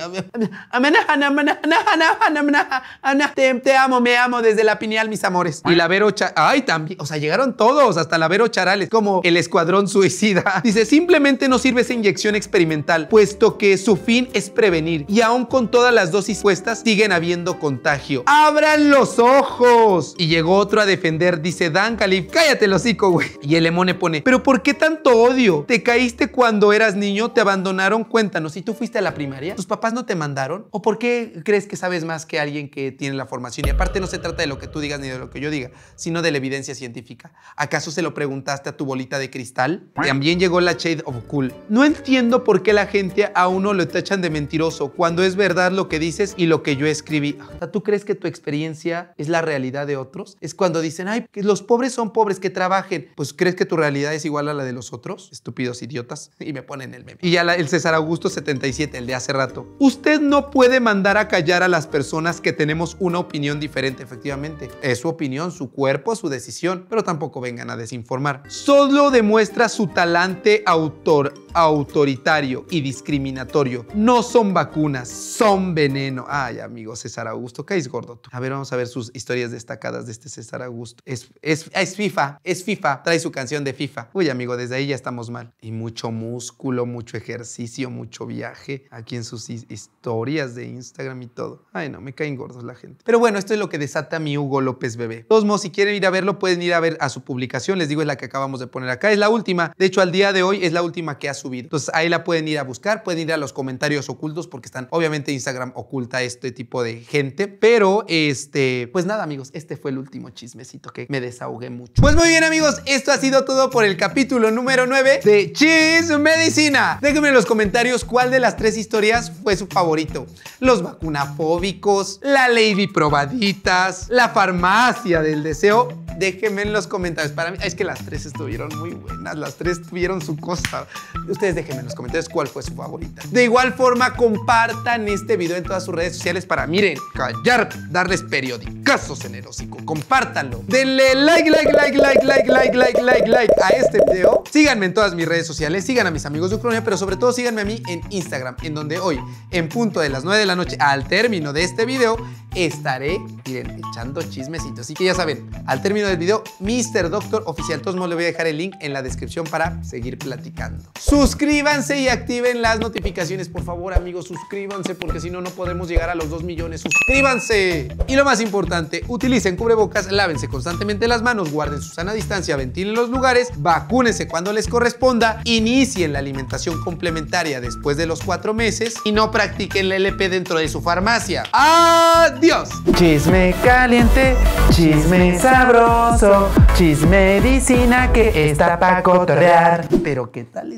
Te, amo, me amo desde la pineal, mis amores. Y la Vero Ay, también. O sea, llegaron todos, hasta la Vero Charales, como el escuadrón suicida. Dice, simplemente no sirve esa inyección experimental, puesto que es su fin es prevenir y aún con todas las dosis puestas siguen habiendo contagio. ¡Abran los ojos! Y llegó otro a defender, dice Dan Calif, cállate el güey. Y el emone pone, ¿pero por qué tanto odio? ¿Te caíste cuando eras niño? ¿Te abandonaron? Cuéntanos, ¿y tú fuiste a la primaria? ¿Tus papás no te mandaron? ¿O por qué crees que sabes más que alguien que tiene la formación? Y aparte no se trata de lo que tú digas ni de lo que yo diga, sino de la evidencia científica. ¿Acaso se lo preguntaste a tu bolita de cristal? También llegó la Shade of Cool. No entiendo por qué la gente aún no lo tachan de mentiroso, cuando es verdad lo que dices y lo que yo escribí. ¿Tú crees que tu experiencia es la realidad de otros? Es cuando dicen, ay, que los pobres son pobres, que trabajen. Pues crees que tu realidad es igual a la de los otros, estúpidos idiotas. Y me ponen el meme. Y ya el César Augusto 77, el de hace rato. Usted no puede mandar a callar a las personas que tenemos una opinión diferente, efectivamente. Es su opinión, su cuerpo, su decisión, pero tampoco vengan a desinformar. Solo demuestra su talante autor, autoritario y discriminatorio no son vacunas, son veneno. Ay, amigo César Augusto, caes gordo tú. A ver, vamos a ver sus historias destacadas de este César Augusto. Es, es, es FIFA, es FIFA. Trae su canción de FIFA. Uy, amigo, desde ahí ya estamos mal. Y mucho músculo, mucho ejercicio, mucho viaje. Aquí en sus historias de Instagram y todo. Ay, no, me caen gordos la gente. Pero bueno, esto es lo que desata mi Hugo López Bebé. todos si quieren ir a verlo, pueden ir a ver a su publicación. Les digo, es la que acabamos de poner acá. Es la última. De hecho, al día de hoy es la última que ha subido. Entonces, ahí la pueden ir a buscar, pueden ir a los comentarios ocultos porque están, obviamente Instagram oculta este tipo de gente, pero este, pues nada amigos, este fue el último chismecito que me desahogué mucho. Pues muy bien amigos, esto ha sido todo por el capítulo número 9 de Cheese Medicina. Déjenme en los comentarios cuál de las tres historias fue su favorito. Los vacunafóbicos, la lady probaditas, la farmacia del deseo. Déjenme en los comentarios. Para mí, es que las tres estuvieron muy buenas, las tres tuvieron su costa. Ustedes déjenme en los comentarios cuál fue su favorita. De igual forma, compartan este video en todas sus redes sociales para, miren, callar, darles periodicazos en el Compártanlo. Denle like, like, like, like, like, like, like, like, like a este video. Síganme en todas mis redes sociales, sigan a mis amigos de Ucrania, pero sobre todo síganme a mí en Instagram, en donde hoy, en punto de las 9 de la noche, al término de este video, estaré, miren, echando chismecitos. Así que ya saben, al término del video, Mr. Doctor Oficial Tosmo, le voy a dejar el link en la descripción para seguir platicando. Suscríbanse y activen las notificaciones por favor, amigos, suscríbanse porque si no, no podemos llegar a los 2 millones. ¡Suscríbanse! Y lo más importante, utilicen cubrebocas, lávense constantemente las manos, guarden su sana distancia, ventilen los lugares, vacúnense cuando les corresponda, inicien la alimentación complementaria después de los 4 meses y no practiquen el LP dentro de su farmacia. ¡Adiós! Chisme caliente, chisme sabroso, chisme medicina que está para cotorrear. Pero ¿qué tal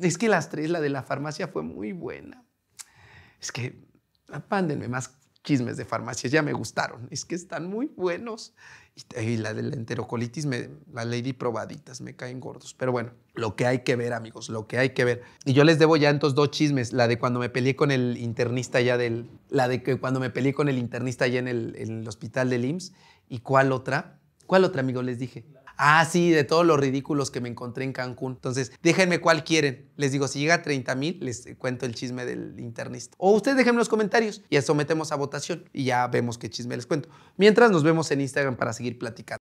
es que las tres, la de la farmacia fue muy buena. Es que, apándenme más chismes de farmacias, ya me gustaron. Es que están muy buenos. Y, la de la enterocolitis, me, la lady probaditas, me caen gordos. Pero bueno, lo que hay que ver, amigos, lo que hay que ver. Y yo les debo ya estos dos chismes. La de cuando me peleé con el internista ya del... La de que cuando me peleé con el internista ya en el, hospital de IMSS. ¿Y cuál otra? ¿Cuál otra, amigo? Les dije. Ah, sí, de todos los ridículos que me encontré en Cancún. Entonces, déjenme cuál quieren. Les digo, si llega a 30 mil, les cuento el chisme del internista. O ustedes déjenme los comentarios y sometemos a votación y ya vemos qué chisme les cuento. Mientras, nos vemos en Instagram para seguir platicando.